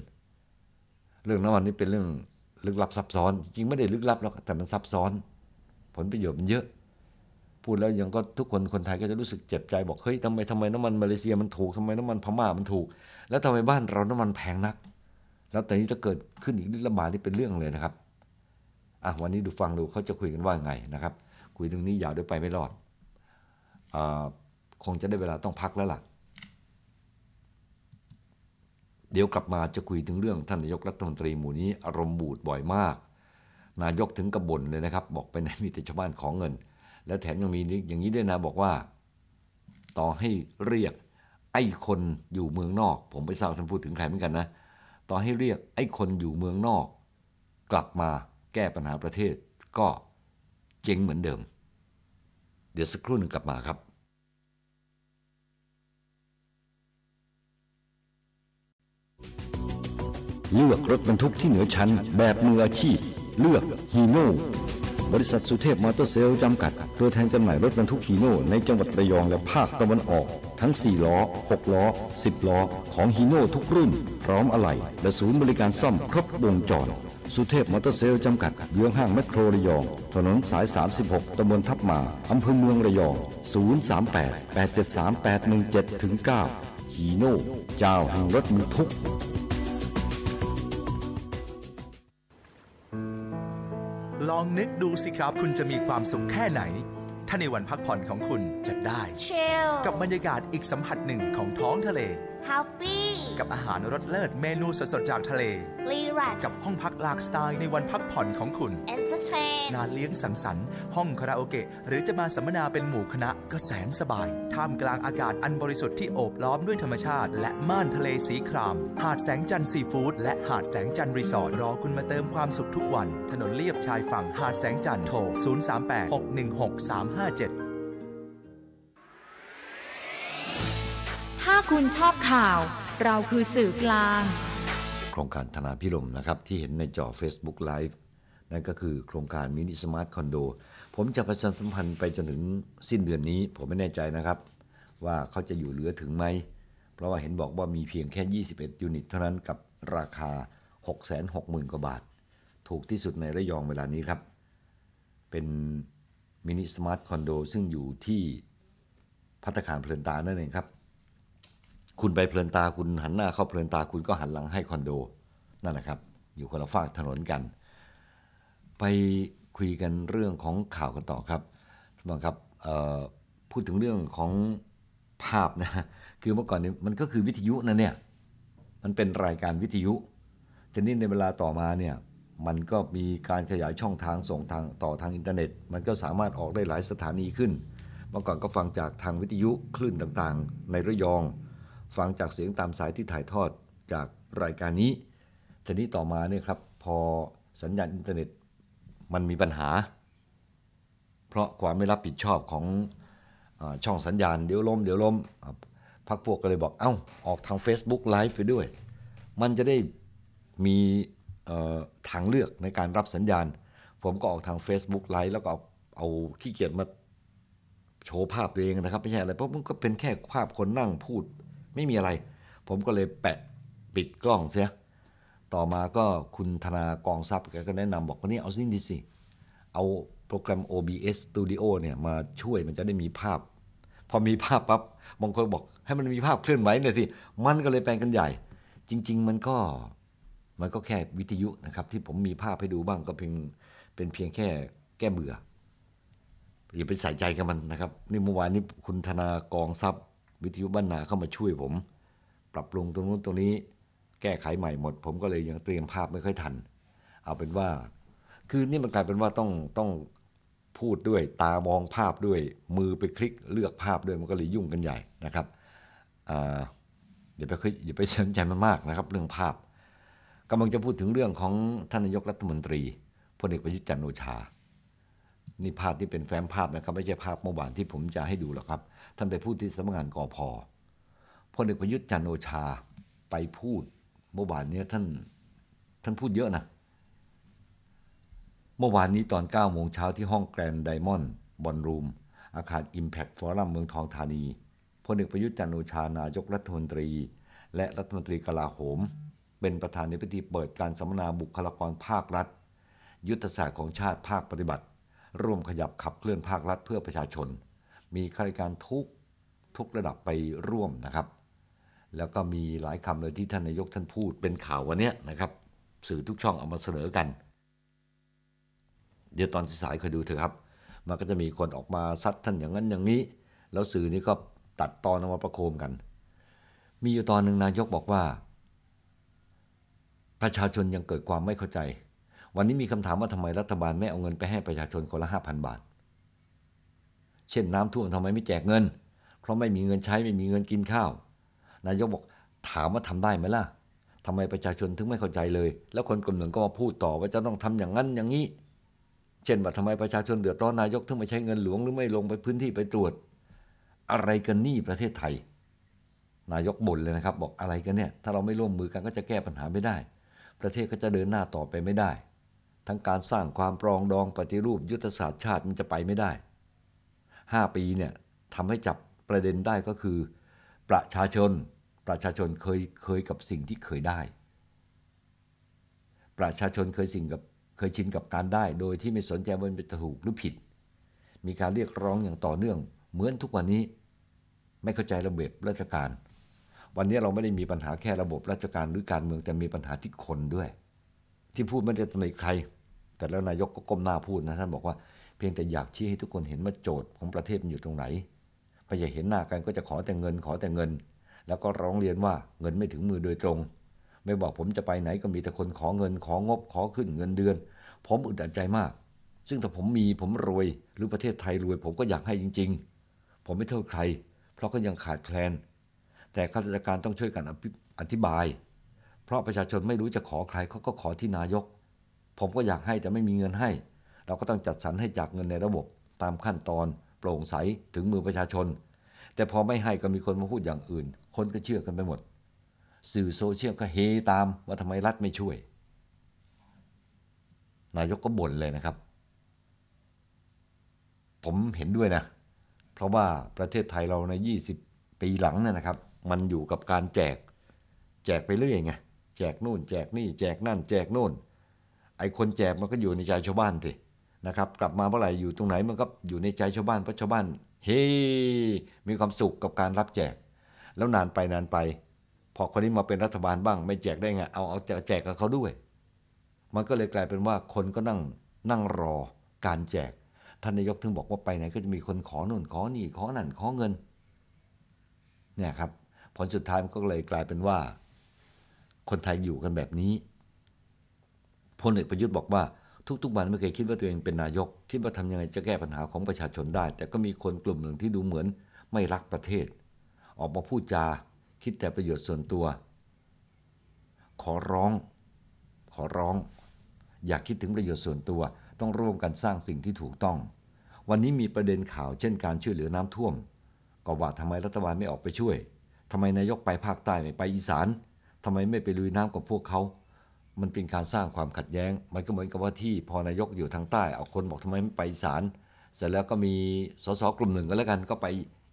เรื่องน้ำมันนี่เป็นเรื่องลึกลับซับซ้อน จริงไม่ได้ลึกลับหรอกแต่มันซับซ้อน ผลประโยชน์มันเยอะ พูดแล้วยังก็ทุกคนคนไทยก็จะรู้สึกเจ็บใจบอกเฮ้ยทำไมทำไมน้ำมันมาเลเซียมันถูกทำไมน้ำมันพม่ามันถูกแล้วทำไมบ้านเราน้ำมันแพงนักแล้วแต่นี้ถ้าเกิดขึ้นอีกนิดระบาดนี่เป็นเรื่องเลยนะครับ อ่ะวันนี้ดูฟังดูเขาจะคุยกันว่าไงนะครับ คุยเรื่องนี้ยาวด้วยไปไม่รอดอ่าคงจะได้เวลาต้องพักแล้วล่ะ เดี๋ยวกลับมาจะคุยถึงเรื่องท่านนายกรัฐมนตรีหมู่นี้อารมณ์บูดบ่อยมากนายกถึงกระบบนเลยนะครับ บอกไปไหนมีแต่ชาวบ้านของเงิน และแถมยังมีอย่างนี้ด้วยนะ บอกว่าต่อให้เรียกไอ้คนอยู่เมืองนอก ผมไปทราบท่านพูดถึงใครเหมือนกันนะต่อให้เรียก ไอ้คนอยู่เมืองนอกกลับมาแก้ปัญหาประเทศก็เจ๊งเหมือนเดิม เดี๋ยวสักครู่หนึ่งกลับมาครับเลือกรถบรรทุกที่เหนือชั้น แบบมืออาชีพเลือกฮีโน่บริษัทสุเทพมอเตอร์เซลจำกัดตัวแทนจำหน่ายรถบรรทุกฮีโน่ในจังหวัดระยองและภาคตะวันออกทั้ง 4 ล้อ 6 ล้อ 10 ล้อ ของฮีโน่ทุกรุ่น พร้อมอะไหล่ และศูนย์บริการซ่อมครบวงจร สุเทพมอเตอร์เซลจำกัดเยื้องห้างแมคโครระยอง ถนนสาย 36ตำบลทับมาอำเภอเมืองระยอง 038 873 817ถึง9ฮีโน่เจ้าแห่งรถมือทุก ลองนึกดูสิครับคุณจะมีความสุขแค่ไหนถ้าในวันพักผ่อนของคุณจะได้ Chill กับบรรยากาศอีกสัมผัสหนึ่งของท้องทะเล Happy กับอาหารรสเลิศเมนูสดๆ จากทะเล r ีแรกับห้องพักหลากสไตล์ในวันพักผ่อนของคุณนเตอร์เทนงานเลี้ยงสังสรรค์ห้องคาราโอเกะหรือจะมาสัมมนาเป็นหมู่คณะ ก็แสนสบายท่ามกลางอากาศอันบริสุทธิ์ที่โอบล้อมด้วยธรรมชาติและม่านทะเลสีคราม หาดแสงจันทร์ซีฟู้ดและหาดแสงจันทร์รีสอร์ทรอคุณมาเติมความสุขทุกวัน ถนนเลียบชายฝั่ง หาดแสงจันทร์โทร038616357 ถ้าคุณชอบข่าวเราคือสื่อกลาง โครงการธนาพิรมนะครับ ที่เห็นในจอ Facebook Live นั่นก็คือโครงการมินิสมาร์ทคอนโดผมจะประชาสัมพันธ์ไปจนถึงสิ้นเดือนนี้ ผมไม่แน่ใจนะครับ ว่าเขาจะอยู่เหลือถึงไหม เพราะว่าเห็นบอกว่ามีเพียงแค่ 21 ยูนิตเท่านั้นกับราคา660,000กว่าบาท ถูกที่สุดในระยองเวลานี้ครับ เป็นมินิสมาร์ทคอนโดซึ่งอยู่ที่พัตคารเพลินตานั่นเองครับคุณไปเพลินตาคุณหันหน้าเข้าเพลินตาคุณก็หันหลังให้คอนโดนั่นแหละครับอยู่คนละฝากถนนกัน ไปคุยกันเรื่องของข่าวกันต่อครับท่านผู้ครับพูดถึงเรื่องของภาพนะคือเมื่อก่อนนี้มันก็คือวิทยุนะเนี่ยมันเป็นรายการวิทยุทีนี้ในเวลาต่อมาเนี่ยมันก็มีการขยายช่องทางส่งทางต่อทางอินเทอร์เน็ต มันก็สามารถออกได้หลายสถานีขึ้นเมื่อก่อนก็ฟังจากทางวิทยุคลื่นต่างๆ ในระยองฟังจากเสียงตามสายที่ถ่ายทอดจากรายการนี้ทีนี้ต่อมาเนี่ยครับพอสัญญาณอินเทอร์เน็ตมันมีปัญหา เพราะความไม่รับผิดชอบของอช่องสัญญาณ เดี๋ยวล้มเดี๋ยวล้มพักพวกก็เลยบอกเอา้า ออกทาง Facebook Live ไปด้วย มันจะได้มีทางเลือกในการรับสัญญาณ ผมก็ออกทาง Facebook Live แล้วก็เอาเอาขี้เกียจมา โชว์ภาพตัวเองนะครับ ไม่ใช่อะไร เพราะมันก็เป็นแค่ภาพคนนั่งพูดไม่มีอะไร ผมก็เลยแปะปิดกล้องเสีย ต่อมาก็คุณธนากองทรัพย์แกก็แนะนำบอกว่านี่เอาสิ่งดีสิ เอาโปรแกรม OBS Studio เนี่ยมาช่วยมันจะได้มีภาพ พอมีภาพปับ๊บบางคนบอกให้มันมีภาพเคลื่อนไหวหน่อยสิ มันก็เลยแปลงกันใหญ่ จริง ๆ มันก็มันก็แค่วิทยุนะครับ ที่ผมมีภาพให้ดูบ้างก็เพียงเป็นเพียงแค่แก้เบื่อ อย่าไปใส่ใจกับมันนะครับ นี่เมื่อวานนี้คุณธนากองทรัพย์วิทยุบ้านนาเข้ามาช่วยผม ปรับปรุงตรงนู้นตรงนี้ แก้ไขใหม่หมด ผมก็เลยยังเตรียมภาพไม่ค่อยทัน เอาเป็นว่า คือนี่มันกลายเป็นว่าต้องต้องพูดด้วยตามองภาพด้วย มือไปคลิกเลือกภาพด้วยมันก็เลยยุ่งกันใหญ่นะครับอย่าไปอย่าไปสนใจมันมากนะครับ เรื่องภาพกำลังจะพูดถึงเรื่องของท่านนายกรัฐมนตรีพลเอกประยุทธ์จันทร์โอชานี่ภาพที่เป็นแฟ้มภาพนะครับไม่ใช่ภาพเมื่อวานที่ผมจะให้ดูหรอกครับท่านไปพูดที่สำนักงานกอพอพลเอกประยุทธ์จันโอชาไปพูด เมื่อวานนี้ท่านท่านพูดเยอะนะ เมื่อวานนี้ตอน9โมงเช้าที่ห้องแกรนด์ไดมอนด์บอลรูมอาคาร Impact Forum เมืองทองธานี พลเอกประยุทธ์จันโอชา นายกรัฐมนตรี และรัฐมนตรีกลาโหม เป็นประธานในพิธีเปิดการสัมมนาบุคลากรภาครัฐ ยุทธศาสตร์ของชาติภาคปฏิบัติ ร่วมขยับขับเคลื่อนภาครัฐเพื่อประชาชนมีข้าราชการทุกทุกระดับไปร่วมนะครับ แล้วก็มีหลายคำเลยที่ท่านนายกท่านพูด เป็นข่าววันนี้นะครับ สื่อทุกช่องเอามาเสนอกัน เดี๋ยวตอนสายคอยดูเถอะครับ มันก็จะมีคนออกมาซัดท่านอย่างนั้นอย่างนี้ แล้วสื่อนี้ก็ตัดตอนออกมาประโคมกัน มีอยู่ตอนหนึ่งนายกบอกว่าประชาชนยังเกิดความไม่เข้าใจ วันนี้มีคำถามว่าทำไมรัฐบาลไม่เอาเงินไปให้ประชาชนคนละห้าพันบาทเช่นน้ำท่วมทำไมไม่แจกเงิน เพราะไม่มีเงินใช้ไม่มีเงินกินข้าวนายกบอกถามว่าทำได้ไหมล่ะ ทำไมประชาชนถึงไม่เข้าใจเลย แล้วคนกลุ่มหนึ่งก็มาพูดต่อ ว่าจะต้องทำอย่างนั้นอย่างนี้ เช่นว่าทำไมประชาชนเดือดร้อนนายกถึงไม่ใช้เงินหลวงหรือไม่ลงไปพื้นที่ไปตรวจ อะไรกันนี่ประเทศไทย นายกบ่นเลยนะครับ บอกอะไรกันเนี่ยถ้าเราไม่ร่วมมือกันก็จะแก้ปัญหาไม่ได้ ประเทศก็จะเดินหน้าต่อไปไม่ได้ ทั้งการสร้างความ ปรองดองปฏิรูป ยุทธศาสตร์ชาติมันจะไปไม่ได้5ปีเนี่ยทำให้จับประเด็นได้ก็คือ ประชาชนประชาชนเคยเคยกับสิ่งที่เคยได้ ประชาชนเคยสิ่งกับเคยชินกับการได้ โดยที่ไม่สนใจว่ามันจะถูกหรือผิด มีการเรียกร้องอย่างต่อเนื่อง เหมือนทุกวันนี้ไม่เข้าใจระเบียบราชการ วันนี้เราไม่ได้มีปัญหาแค่ระบบราชการหรือการเมืองแต่มีปัญหาที่คนด้วย ที่พูดไม่ได้ตำหนิใคร แต่แล้วนายกก็ก้มหน้าพูดนะท่านบอกว่าพียงแต่อยากชี้ให้ทุกคนเห็นว่าโจทย์ของประเทศมันอยู่ตรงไหนพอจะชเห็นหน้ากันก็จะขอแต่เงินขอแต่เงิน แล้วก็ร้องเรียนว่าเงินไม่ถึงมือโดยตรง ไม่บอกผมจะไปไหนก็มีแต่คนขอเงินของงบขอขึ้นเงินเดือน ผมอึดอัดใจมาก ซึ่งถ้าผมมีผมรวย หรือประเทศไทยรวยผมก็อยากให้จริง ๆ ผมไม่โทษใคร เพราะก็ยังขาดแคลน แต่ข้าราชการต้องช่วยกันอธิบาย เพราะประชาชนไม่รู้จะขอใครเขาก็ขอที่นายก ผมก็อยากให้แต่ไม่มีเงินให้เราก็ต้องจัดสรรให้จากเงินในระบบตามขั้นตอนโปร่งใส ถึงมือประชาชน แต่พอไม่ให้ก็มีคนมาพูดอย่างอื่น คนก็เชื่อกันไปหมด สื่อโซเชียลก็เฮตามว่าทำไมรัฐไม่ช่วย นายกก็บ่นเลยนะครับ ผมเห็นด้วยนะ เพราะว่าประเทศไทยเราใน 20 ปีหลังเนี่ยนะครับ มันอยู่กับการแจก แจกไปเรื่อยไงแจกนู่นแจกนี่ แจกนั่น แจกนู่นไอ้คนแจกมันก็อยู่ในใจชาวบ้านทีนะครับกลับมาเมื่อไหร่อยู่ตรงไหนมันก็ อยู่ในใจชาวบ้านเพราะชาวบ้านเฮ h มีความสุขกับการรับแจก แล้วนานไปนานไป พอคนนี้มาเป็นรัฐบาลบ้าง ไม่แจกได้ไง เอาเอาแจกกับเขาด้วย มันก็เลยกลายเป็นว่าคนก็นั่งนั่งรอการแจกท่านนายกถึงบอกว่าไปไหนก็จะมีคนขอนุ่น ขอนี่ขอนั่นขอเงิน เนี่ยครับผลสุดท้ายมันก็เลยกลายเป็นว่าคนไทยอยู่กันแบบนี้พลเอกประยุทธ์บอกว่าทุกๆวันไม่เคยคิดว่าตัวเองเป็นนายก คิดว่าทำยังไงจะแก้ปัญหาของประชาชนได้ แต่ก็มีคนกลุ่มหนึ่งที่ดูเหมือน ไม่รักประเทศ ออกมาพูดจาคิดแต่ประโยชน์ส่วนตัว ขอร้อง ขอร้อง อยากคิดถึงประโยชน์ส่วนตัว ต้องร่วมกันสร้างสิ่งที่ถูกต้อง วันนี้มีประเด็นข่าวเช่นการช่วยเหลือน้ำท่วมก็ว่าทำไมรัฐบาลไม่ออกไปช่วย ทำไมนายกไปภาคใต้ไม่ไปอีสาน ทำไมไม่ไปลุยน้ำกับพวกเขามันเป็นการสร้างความขัดแย้ง มันก็เหมือนกับว่าที่พอนายกอยู่ทางใต้เอาคนบอกทำไมไม่ไปอีสาน เสร็จแล้วก็มีสสกลุ่มหนึ่งก็แล้วกันก็ไป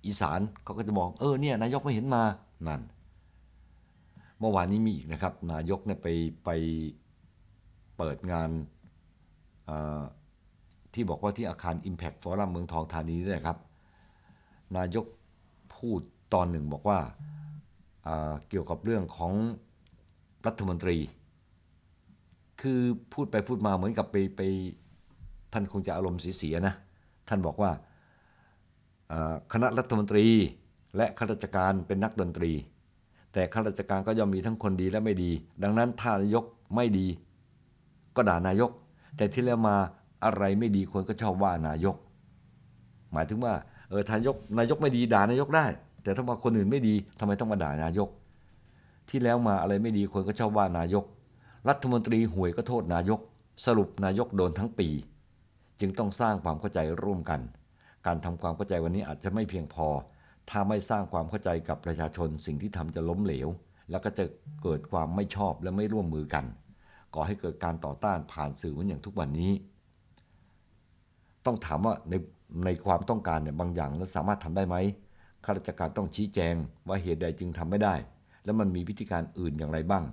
อีสานเขาก็จะมองเออเนี่ยนายกไม่เห็นมานั่นเมื่อวานนี้มีอีกนะครับ นายกเนี่ยไปไปเปิดงานที่บอกว่าที่อาคาร Impact Forum เมืองทองธานีนี่แหละครับนายกพูดตอนหนึ่งบอกว่าเกี่ยวกับเรื่องของรัฐมนตรีคือพูดไปพูดมาเหมือนกับไปไปท่านคงจะอารมณ์เสียนะท่านบอกว่าคณะรัฐมนตรี และข้าราชการเป็นนักดนตรี แต่ข้าราชการก็ย่อมมีทั้งคนดีและไม่ดี ดังนั้นถ้านายกไม่ดี ก็ด่านายก แต่ที่แล้วมาอะไรไม่ดีคนก็ชอบว่านายก หมายถึงว่าเออทายกนายกไม่ดีด่านายกได้ แต่ถ้าว่าคนอื่นไม่ดี ทำไมต้องมาด่านายก ที่แล้วมาอะไรไม่ดีคนก็ชอบว่านายกรัฐมนตรีห่วยก็โทษนายก สรุปนายกโดนทั้งปี จึงต้องสร้างความเข้าใจร่วมกัน การทำความเข้าใจวันนี้อาจจะไม่เพียงพอ ถ้าไม่สร้างความเข้าใจกับประชาชนสิ่งที่ทำจะล้มเหลว แล้วก็จะเกิดความไม่ชอบและไม่ร่วมมือกันก่อให้เกิดการต่อต้านผ่านสื่อเหมือนอย่างทุกวันนี้ ต้องถามว่าในในความต้องการเนี่ยบางอย่างเร้สามารถทำได้ไหมข้าราชการต้องชี้แจง ว่าเหตุใดจึงทำไม่ได้ แล้วมันมีวิธีการอื่นอย่างไรบ้าง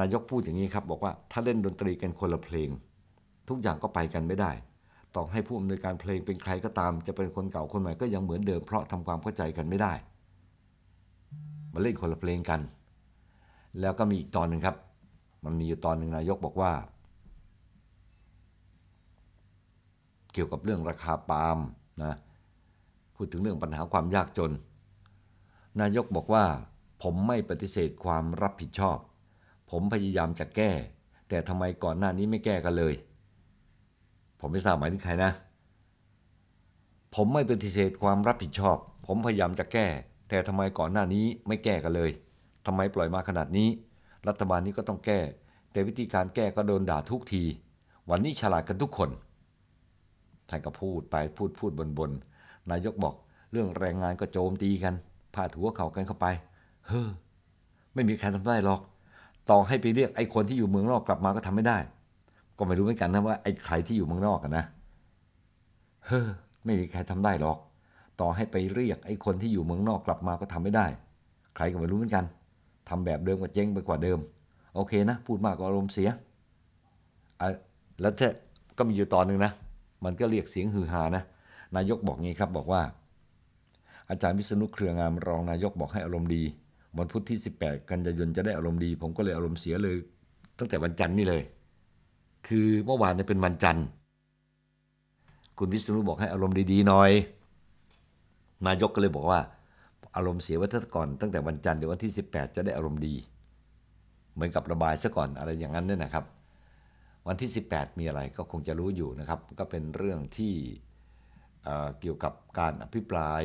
นายกพูดอย่างนี้ครับบอกว่าถ้าเล่นดนตรีกันคนละเพลงทุกอย่างก็ไปกันไม่ได้ต่อให้ผู้อำนวยการเพลงเป็นใครก็ตามจะเป็นคนเก่าคนใหม่ก็ยังเหมือนเดิมเพราะทำความเข้าใจกันไม่ได้ มาเล่นคนละเพลงกัน แล้วก็มีอีกตอนหนึ่งครับ มันมีอยู่ตอนหนึ่งนายกบอกว่า เกี่ยวกับเรื่องราคาปาล์มนะพูดถึงเรื่องปัญหาความยากจน นายกบอกว่าผมไม่ปฏิเสธความรับผิดชอบผมพยายามจะแก้ แต่ทำไมก่อนหน้านี้ไม่แก้กันเลย ผมไม่ทราบหมายถึงใครนะ ผมไม่ปฏิเสธความรับผิดชอบ ผมพยายามจะแก้ แต่ทำไมก่อนหน้านี้ไม่แก้กันเลยทำไมปล่อยมาขนาดนี้ รัฐบาลนี้ก็ต้องแก้แต่วิธีการแก้ก็โดนด่าทุกทีวันนี้ฉลาดกันทุกคนท่านก็พูดไปพูดพูดบนบนนายกบอก เรื่องแรงงานก็โจมตีกันพาดหัวเข่ากันเข้าไป เฮ้อไม่มีใครทำได้หรอกต่อให้ไปเรียกไอ้คนที่อยู่เมืองนอกกลับมาก็ทำไม่ได้ ก็ไม่รู้เหมือนกัน นะว่าไอ้ใครที่อยู่เมืองนอกกันนะ เฮ้อ ไม่มีใครทำได้หรอก ต่อให้ไปเรียกไอ้คนที่อยู่เมืองนอกกลับมาก็ทำไม่ได้ ใครก็ไม่รู้เหมือนกัน ทำแบบเดิมก็เจ๊งไปกว่าเดิม โอเคนะพูดมากก็อารมณ์เสียแล้วก็มีอยู่ตอนหนึ่งนะ มันก็เรียกเสียงฮือฮานะ นายกบอกงี้ครับ บอกว่า อาจารย์วิษณุเครืองามรองนายกบอกให้อารมณ์ดีวันพุธที่ 18 กันยายนจะได้อารมณ์ดี ผมก็เลยอารมณ์เสียเลย ตั้งแต่วันจันทร์นี่เลย คือเมื่อวานเนี่ยเป็นวันจันทร์ คุณวิศนุบอกให้อารมณ์ดีๆหน่อยนายกก็เลยบอกว่า อารมณ์เสียวัฒนก่อนตั้งแต่วันจันทร์เดี๋ยววันที่ 18 จะได้อารมณ์ดี เหมือนกับระบายซะก่อนอะไรอย่างนั้นเนี่ยนะครับ วันที่ 18 มีอะไรก็คงจะรู้อยู่นะครับ ก็เป็นเรื่องที่เกี่ยวกับการอภิปราย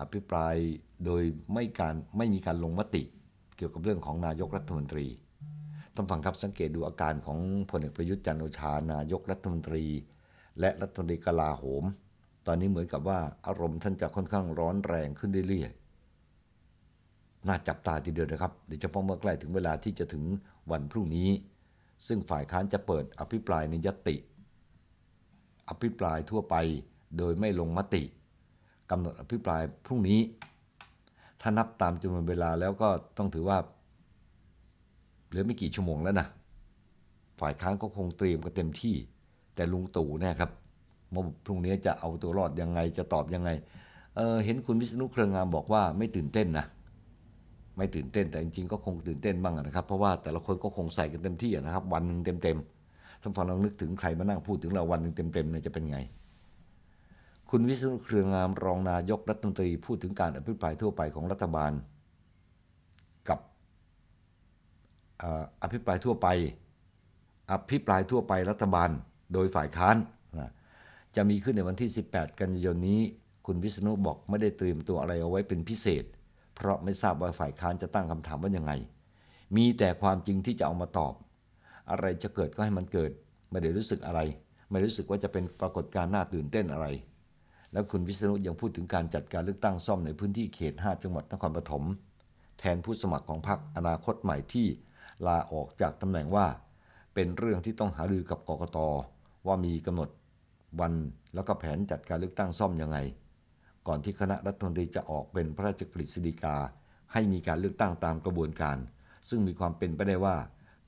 อภิปรายโดยไม่การไม่มีการลงมติเกี่ยวกับเรื่องของนายกรัฐมนตรีต้องฟังครับสังเกตดูอาการของพลเอกประยุทธ์จันโอชา นายกรัฐมนตรี และรัฐมนตรีกลาโหม ตอนนี้เหมือนกับว่าอารมณ์ท่านจะค่อนข้างร้อนแรงขึ้นเรื่อยๆ น่าจับตาทีเดียวนะครับโดยเฉพาะเมื่อใกล้ถึงเวลาที่จะถึงวันพรุ่งนี้ ซึ่งฝ่ายค้านจะเปิดอภิปรายในยติ อภิปรายทั่วไปโดยไม่ลงมติกำหนดอภิปรายพรุ่งนี้ถ้านับตามจำนวนเวลาแล้วก็ต้องถือว่าเหลือไม่กี่ชั่วโมงแล้วนะฝ่ายค้านก็คงเตรียมกันเต็มที่ แต่ลุงตู่เนี่ยครับม่าพรุ่งนี้จะเอาตัวรอดยังไงจะตอบยังไงเเห็นคุณวิษณุเครืองาม บอกว่าไม่ตื่นเต้นนะไม่ตื่นเต้น แต่จริงๆก็คงตื่นเต้นบ้างนะครับเพราะว่าแต่ละคนก็คงใส่กันเต็มที่นะครับ วันหนึ่งเต็มๆท่านฟังลองนึกถึงใครมานั่งพูดถึงเราวันหนึ่งเต็มๆเนี่ยจะเป็นไงคุณวิศนุเครืองามรองนายกรัฐมนตรี พูดถึงการอภิปรายทั่วไปของรัฐบาล กับอภิปรายทั่วไป อภิปรายทั่วไปรัฐบาลโดยฝ่ายค้าน จะมีขึ้นในวันที่ 18 กันยายนนี้คุณวิศนุบอกไม่ได้เตรียมตัวอะไรเอาไว้เป็นพิเศษ เพราะไม่ทราบว่าฝ่ายค้านจะตั้งคำถามว่ายังไง มีแต่ความจริงที่จะเอามาตอบ อะไรจะเกิดก็ให้มันเกิดไม่ได้รู้สึกอะไร ไม่รู้สึกว่าจะเป็นปรากฏการณ์น่าตื่นเต้นอะไรและคุณวิษณุยังพูดถึงการจัดการเลือกตั้งซ่อมในพื้นที่เขต 5 จังหวัดนครปฐม แทนผู้สมัครของพรรคอนาคตใหม่ที่ลาออกจากตำแหน่งว่า เป็นเรื่องที่ต้องหารือกับกกต ว่ามีกำหนดวันแล้วก็แผนจัดการเลือกตั้งซ่อมยังไง ก่อนที่คณะรัฐมนตรีจะออกเป็นพระราชกฤษฎีกา ให้มีการเลือกตั้งตามกระบวนการ ซึ่งมีความเป็นไปได้ว่า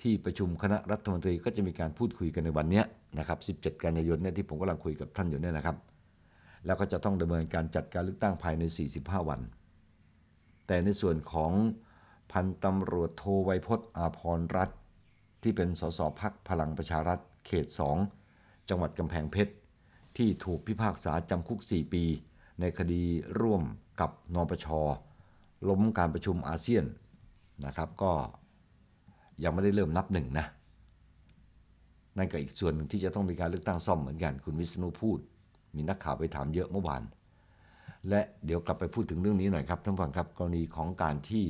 ที่ประชุมคณะรัฐมนตรีก็จะมีการพูดคุยกันในวันนี้นะครับ 17 กันยายนเนี่ยที่ผมกำลังคุยกับท่านอยู่เนี่ยนะครับแล้วก็จะต้องดำเนินการจัดการเลือกตั้งภายใน 45 วัน แต่ในส่วนของพันตำรวจโทไวยพจน์อาพรรัฐ ที่เป็นสสพักพลังประชารัฐเขต 2 จังหวัดกำแพงเพชร ที่ถูกพิพากษาจำคุก 4 ปี ในคดีร่วมกับนปชล้มการประชุมอาเซียนนะครับ ก็ยังไม่ได้เริ่มนับหนึ่งนะ นั่นก็อีกส่วนหนึ่งที่จะต้องมีการเลือกตั้งซ่อมเหมือนกันคุณวิษณุพูดมีนักข่าวไปถามเยอะเมื่อวาน และเดี๋ยวกลับไปพูดถึงเรื่องนี้หน่อยครับท่านฟังครับกรณีของการที่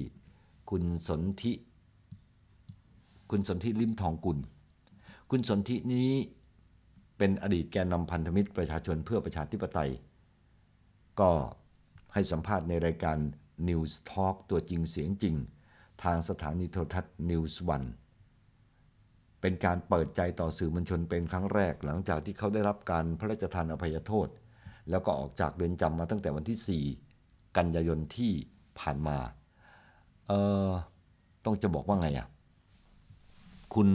คุณสนธิ คุณสนธิลิมทองกุล คุณสนธินี้เป็นอดีตแกนนำพันธมิตรประชาชนเพื่อประชาธิปไตย ก็ให้สัมภาษณ์ในรายการ News Talk ตัวจริงเสียงจริงทางสถานีโทรทัศน์ News One เป็นการเปิดใจต่อสื่อมวลชนเป็นครั้งแรกหลังจากที่เขาได้รับการพระราชทานอภัยโทษ แล้วก็ออกจากเรือนจำมาตั้งแต่วันที่ 4 กันยายนที่ผ่านมาเออต้องจะบอกว่าไงอะ่ะคุณ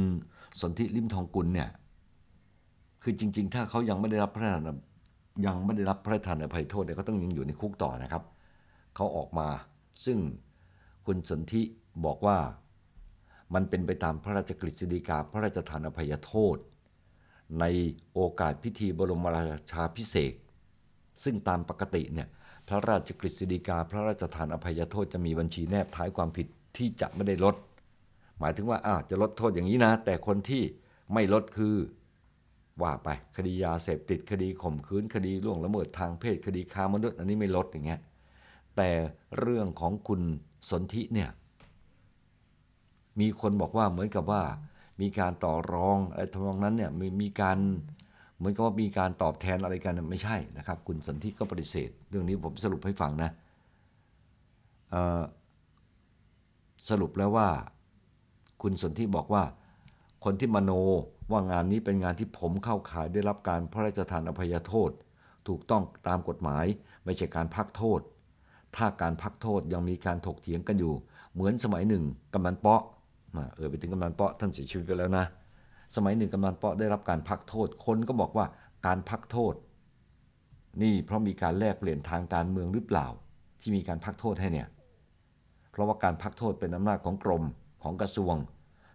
สนธิลิมทองกุลเนี่ยคือจริง ๆ ถ้าเขายังไม่ได้รับพระราชทานยังไม่ได้รับพระราชทานอภัยโทษเนี่ยเขาต้องยังอยู่ในคุกต่อนะครับเขาออกมาซึ่งคุณสนธิบอกว่ามันเป็นไปตามพระราชกฤษฎีกา พระราชทานอภัยโทษ ในโอกาสพิธีบรมราชาพิเศษซึ่งตามปกติเนี่ยพระราชกฤษฎีกา พระราชทานอภัยโทษจะมีบัญชีแนบท้ายความผิดที่จะไม่ได้ลด หมายถึงว่าอาจจะลดโทษอย่างนี้นะ แต่คนที่ไม่ลดคือ ว่าไปคดียาเสพติดคดีข่มขืนคดีล่วงละเมิดทางเพศคดีค้ามนุษย์อันนี้ไม่ลดอย่างเงี้ยแต่เรื่องของคุณสนธิเนี่ยมีคนบอกว่าเหมือนกับว่ามีการต่อรองอะไรทำนองนั้นเนี่ยมีมีการเหมือนกับว่ามีการตอบแทนอะไรกันไม่ใช่นะครับ คุณสนธิก็ปฏิเสธ เรื่องนี้ผมสรุปให้ฟังนะสรุปแล้วว่า คุณสนธิบอกว่า คนที่มโนว่างานนี้เป็นงานที่ผมเข้าขายได้รับการพระราชทานอภัยโทษ ถูกต้องตามกฎหมายไม่ใช่การพักโทษ ถ้าการพักโทษยังมีการถกเถียงกันอยู่ เหมือนสมัยหนึ่งกำนันเปาะเออไปถึงกำนันเปาะท่านเสียชีวิตไปแล้วนะ สมัยหนึ่งกำนันเปาะได้รับการพักโทษ คนก็บอกว่าการพักโทษ นี่เพราะมีการแลกเปลี่ยนทางการเมืองหรือเปล่า ที่มีการพักโทษให้เนี่ย เพราะว่าการพักโทษเป็นอำนาจของกรม ของกระทรวง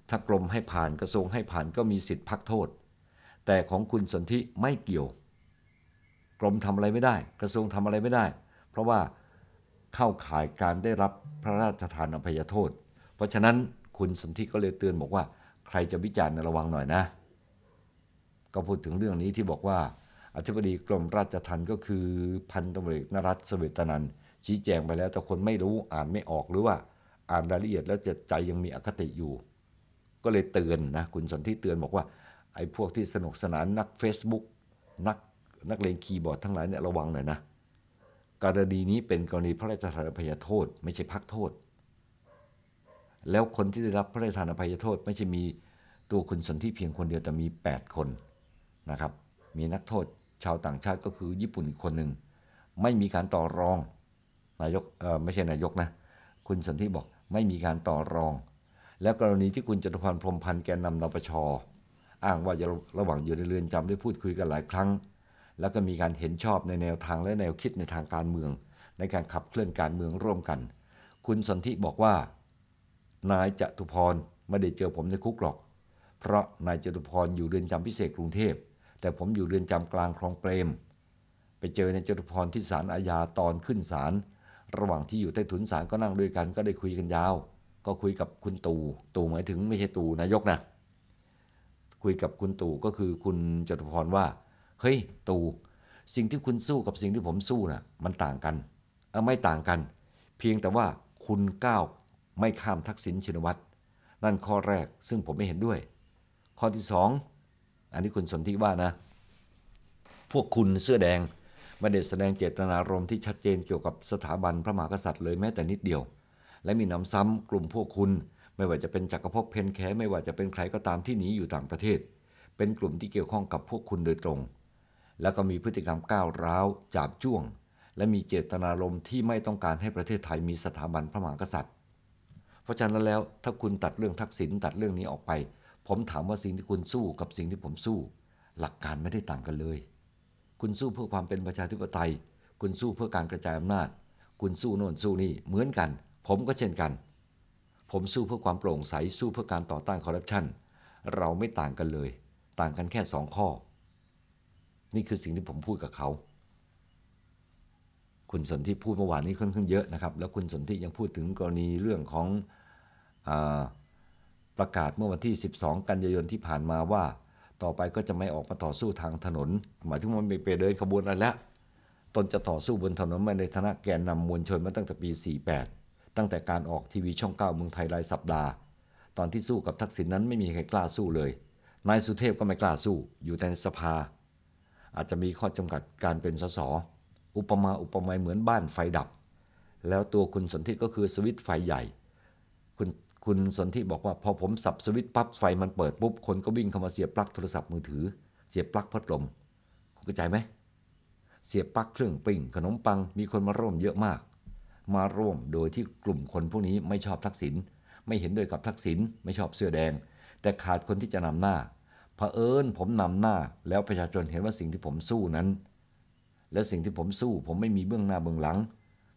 ถ้ากรมให้ผ่านกระทรวงให้ผ่านก็มีสิทธิ์พักโทษ แต่ของคุณสนธิไม่เกี่ยวกรมทำอะไรไม่ได้ กระทรวงทำอะไรไม่ได้ เพราะว่าเข้าข่ายการได้รับพระราชทานอภัยโทษ เพราะฉะนั้นคุณสันทิก็เลยเตือนบอกว่าใครจะวิจารณ์ระวังหน่อยนะ ก็พูดถึงเรื่องนี้ที่บอกว่า อธิบดีกรมราชทัณฑ์ก็คือพันตำรวจนรัตสเวตนันชี้แจงไปแล้วแต่คนไม่รู้อ่านไม่ออกหรือว่า อ่านรายละเอียดแล้วจะใจยังมีอคติอยู่ ก็เลยเตือนนะ คุณสันทิเตือนบอกว่าไอ้พวกที่สนุกสนาน นัก Facebook นักนักเลงคีย์บอร์ด ทั้งหลายเนี่ยระวังหน่อยนะกรณีนี้เป็นกรณีพระราชทานอภัยโทษไม่ใช่พักโทษแล้วคนที่ได้รับพระราชทานอภัยโทษไม่ใช่มีตัวคุณสนที่เพียงคนเดียว แต่มี 8 คนนะครับ มีนักโทษชาวต่างชาติก็คือญี่ปุ่นอีกคนหนึ่งไม่มีการต่อรองนายกไม่ใช่นายกนะ คุณสนที่บอกไม่มีการต่อรอง แล้วกรณีที่คุณจตุพรพรมพันธ์แกนนำนปชอ้างว่าจะระหว่างอยู่ในเรือนจำได้พูดคุยกันหลายครั้ง แล้วก็มีการเห็นชอบในแนวทางและแนวคิดในทางการเมือง ในการขับเคลื่อนการเมืองร่วมกัน คุณสนที่บอกว่านายจตุพรไม่ได้เจอผมในคุกหรอก เพราะนายจตุพรอยู่เรือนจำพิเศษกรุงเทพ แต่ผมอยู่เรือนจำกลางคลองเปรม ไปเจอนายจตุพรที่ศาลอาญาตอนขึ้นศาล ระหว่างที่อยู่ใต้ถุนศาลก็นั่งด้วยกันก็ได้คุยกันยาว ก็คุยกับคุณตู่ตู่หมายถึงไม่ใช่ตู่นายกนะ คุยกับคุณตู่ก็คือคุณจตุพรว่า เฮ้ยตู่สิ่งที่คุณสู้กับสิ่งที่ผมสู้นะ่ะ มันต่างกันไม่ต่างกัน เพียงแต่ว่าคุณก้าวไม่ข้ามทักษิณชินวัตร นั่นข้อแรก ซึ่งผมไม่เห็นด้วย ข้อที่สองอันนี้คุณสนธิว่านะ พวกคุณเสื้อแดงไม่ได้แสดงเจตนารมณ์ที่ชัดเจนเกี่ยวกับสถาบันพระมหากษัตริย์เลยแม้แต่นิดเดียว และมีน้ำซ้ำกลุ่มพวกคุณ ไม่ว่าจะเป็นจักรพงเพนแคไม่ว่าจะเป็นใครก็ตามที่หนีอยู่ต่างประเทศ เป็นกลุ่มที่เกี่ยวข้องกับพวกคุณโดยตรง แล้วก็มีพฤติกรรมก้าวร้าวจาบจ้วง และมีเจตนารมณ์ที่ไม่ต้องการให้ประเทศไทยมีสถาบันพระมหากษัตริย์เพราะฉะนั้นแล้วถ้าคุณตัดเรื่องทักษิณตัดเรื่องนี้ออกไป ผมถามว่าสิ่งที่คุณสู้กับสิ่งที่ผมสู้ หลักการไม่ได้ต่างกันเลย คุณสู้เพื่อความเป็นประชาธิปไตย คุณสู้เพื่อการกระจายอำนาจ คุณสู้โน่นสู้นี่เหมือนกัน ผมก็เช่นกันผมสู้เพื่อความโปร่งใสสู้เพื่อการต่อต้านคอร์รัปชันเราไม่ต่างกันเลย ต่างกันแค่สองข้อ นี่คือสิ่งที่ผมพูดกับเขา คุณสนที่พูดเมื่อวานนี้ค่อนข้างเยอะนะครับแล้วคุณสนที่ยังพูดถึงกรณีเรื่องของประกาศเมื่อวันที่ 12 กันยายนที่ผ่านมาว่า ต่อไปก็จะไม่ออกมาต่อสู้ทางถนน หมายถึงมันไม่ไปเดินขบวนอะไรแล้วตนจะต่อสู้บนถนนมาในฐานะแกนนำมวลชนมาตั้งแต่ปี 48 ตั้งแต่การออกทีวีช่อง9เมืองไทยรายสัปดาห์ตอนที่สู้กับทักษิณนนั้นไม่มีใครกล้าสู้เลยนายสุเทพก็ไม่กล้าสู้อยู่แต่ในสภา อาจจะมีข้อจำกัดการเป็นสส อุปมาอุปไมยเหมือนบ้านไฟดับ แล้วตัวคุณสนธิก็คือสวิตไฟใหญ่คุณสนที่บอกว่าพอผมสับสวิตปั๊บไฟมันเปิดปุ๊บ คนก็วิ่งเข้ามาเสียบปลั๊กโทรศัพท์มือถือเสียบปลั๊กพัดลม คุณเข้าใจไหมเสียบปลั๊กเครื่องปิ้งขนมปังมีคนมาร่วมเยอะมาก มาร่วมโดยที่กลุ่มคนพวกนี้ไม่ชอบทักษิณไม่เห็นด้วยกับทักษิณไม่ชอบเสื้อแดง แต่ขาดคนที่จะนำหน้าเผอิญผมนำหน้า แล้วประชาชนเห็นว่าสิ่งที่ผมสู้นั้น และสิ่งที่ผมสู้ผมไม่มีเบื้องหน้าเบื้องหลัง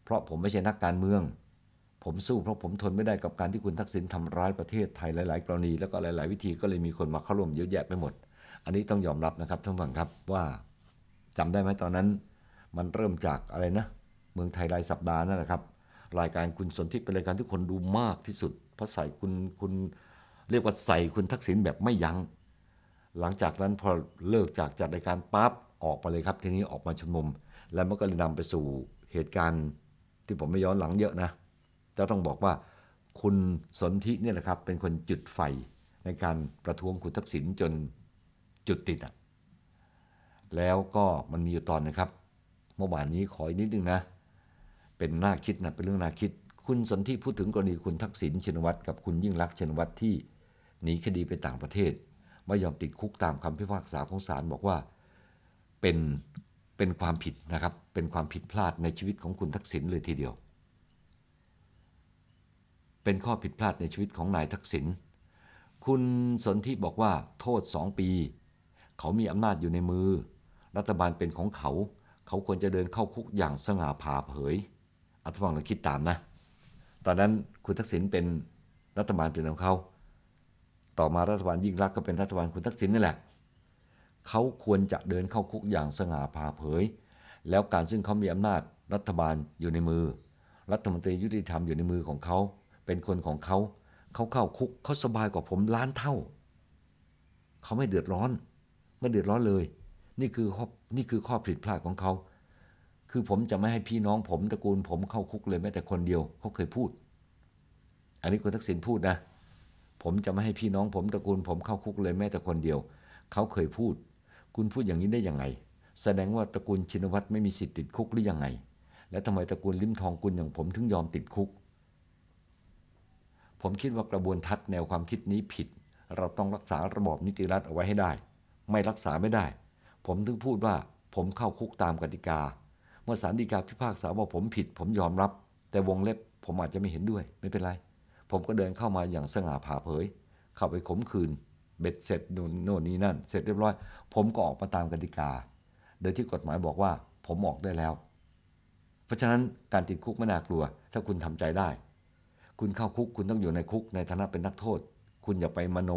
เพราะผมไม่ใช่นักการเมืองผมสู้เพราะผมทนไม่ได้กับการที่คุณทักษิณทำร้ายประเทศไทยหลายๆกรณี แล้วก็หลายๆวิธีก็เลยมีคนมาเข้าร่วมเยอะแยะไปหมด อันนี้ต้องยอมรับนะครับท่านฟังครับว่าจำได้ไหมตอนนั้น มันเริ่มจากอะไรนะเมืองไทยรายสัปดาห์นั่นแหละครับ รายการคุณสนทิเป็นรายการที่คนดูมากที่สุดเพราะใส่คุณคุณเรียกว่าใส่คุณทักษิณแบบไม่ยัง้ง หลังจากนั้นพอเลิกจากจัดรายการปั๊บออกไปเลยครับทีนี้ออกมาชุมนุมแล้วมันก็เลยนำไปสู่เหตุการณ์ ที่ผมไม่ย้อนหลังเยอะนะจะต้องบอกว่า คุณสนธิเนี่ยแหละครับ เป็นคนจุดไฟ ในการประท้วงคุณทักษิณจนจุดติดอ่ะแล้วก็มันมีอยู่ตอนนะครับเมื่อวานนี้ขออีกนิดนึงนะเป็นน่าคิดนะเป็นเรื่องน่าคิด คุณสนธิพูดถึงกรณีคุณทักษิณชินวัตรกับคุณยิ่งรักชินวัตรที่หนีคดีไปต่างประเทศไม่ยอมติดคุกตามคำพิพากษาของศาลบอกว่าเป็นเป็นความผิดนะครับ เป็นความผิดพลาดในชีวิตของคุณทักษิณเลยทีเดียวเป็นข้อผิดพลาดในชีวิตของนายทักษิณ คุณสนธิบอกว่าโทษสองปี เขามีอำนาจอยู่ในมือ รัฐบาลเป็นของเขา เขาควรจะเดินเข้าคุกอย่างสง่าผ่าเผย อัตฟังลองคิดตามนะ ตอนนั้นคุณทักษิณเป็นรัฐบาลเป็นของเขา ต่อมารัฐบาลยิ่งรักก็เป็นรัฐบาลคุณทักษิณนี่แหละ เขาควรจะเดินเข้าคุกอย่างสง่าผ่าเผย แล้วการซึ่งเขามีอำนาจรัฐบาลอยู่ในมือ รัฐมนตรียุติธรรมอยู่ในมือของเขาเป็นคนของเขา เขาเข้าคุกเขาสบายกว่าผมล้านเท่า เขาไม่เดือดร้อนไม่เดือดร้อนเลย นี่คือข้อนี่คือข้อผิดพลาดของเขา คือผมจะไม่ให้พี่น้อง ผมตระกูล ผมเข้าคุกเลยแม้แต่คนเดียว เขาเคยพูด อันนี้คุณทักษิณพูดนะ ผมจะไม่ให้พี่น้อง ผมตระกูล ผมเข้าคุกเลยแม้แต่คนเดียว เขาเคยพูด คุณพูดอย่างนี้ได้ยังไง แสดงว่าตระกูลชินวัตรไม่มีสิทธิ์ติดคุกหรือยังไง และทำไมตระกูลลิ้มทองคุณอย่างผมถึงยอมติดคุกผมคิดว่ากระบวนทัศน์แนวความคิดนี้ผิด เราต้องรักษาระบอบนิติรัฐเอาไว้ให้ได้ ไม่รักษาไม่ได้ ผมถึงพูดว่าผมเข้าคุกตามกติกา เมื่อศาลฎีกาพิพากษาว่าผมผิด ผมยอมรับ แต่วงเล็บผมอาจจะไม่เห็นด้วย ไม่เป็นไร ผมก็เดินเข้ามาอย่างสง่าผ่าเผยเข้าไปข่มขืน เบ็ดเสร็จโน่นนี่นั่น เสร็จเรียบร้อย ผมก็ออกมาตามกติกา โดยที่กฎหมายบอกว่าผมออกได้แล้ว เพราะฉะนั้นการติดคุกไม่น่ากลัว ถ้าคุณทำใจได้คุณเข้าคุกคุณต้องอยู่ในคุกในฐานะเป็นนักโทษ คุณอย่าไปมโน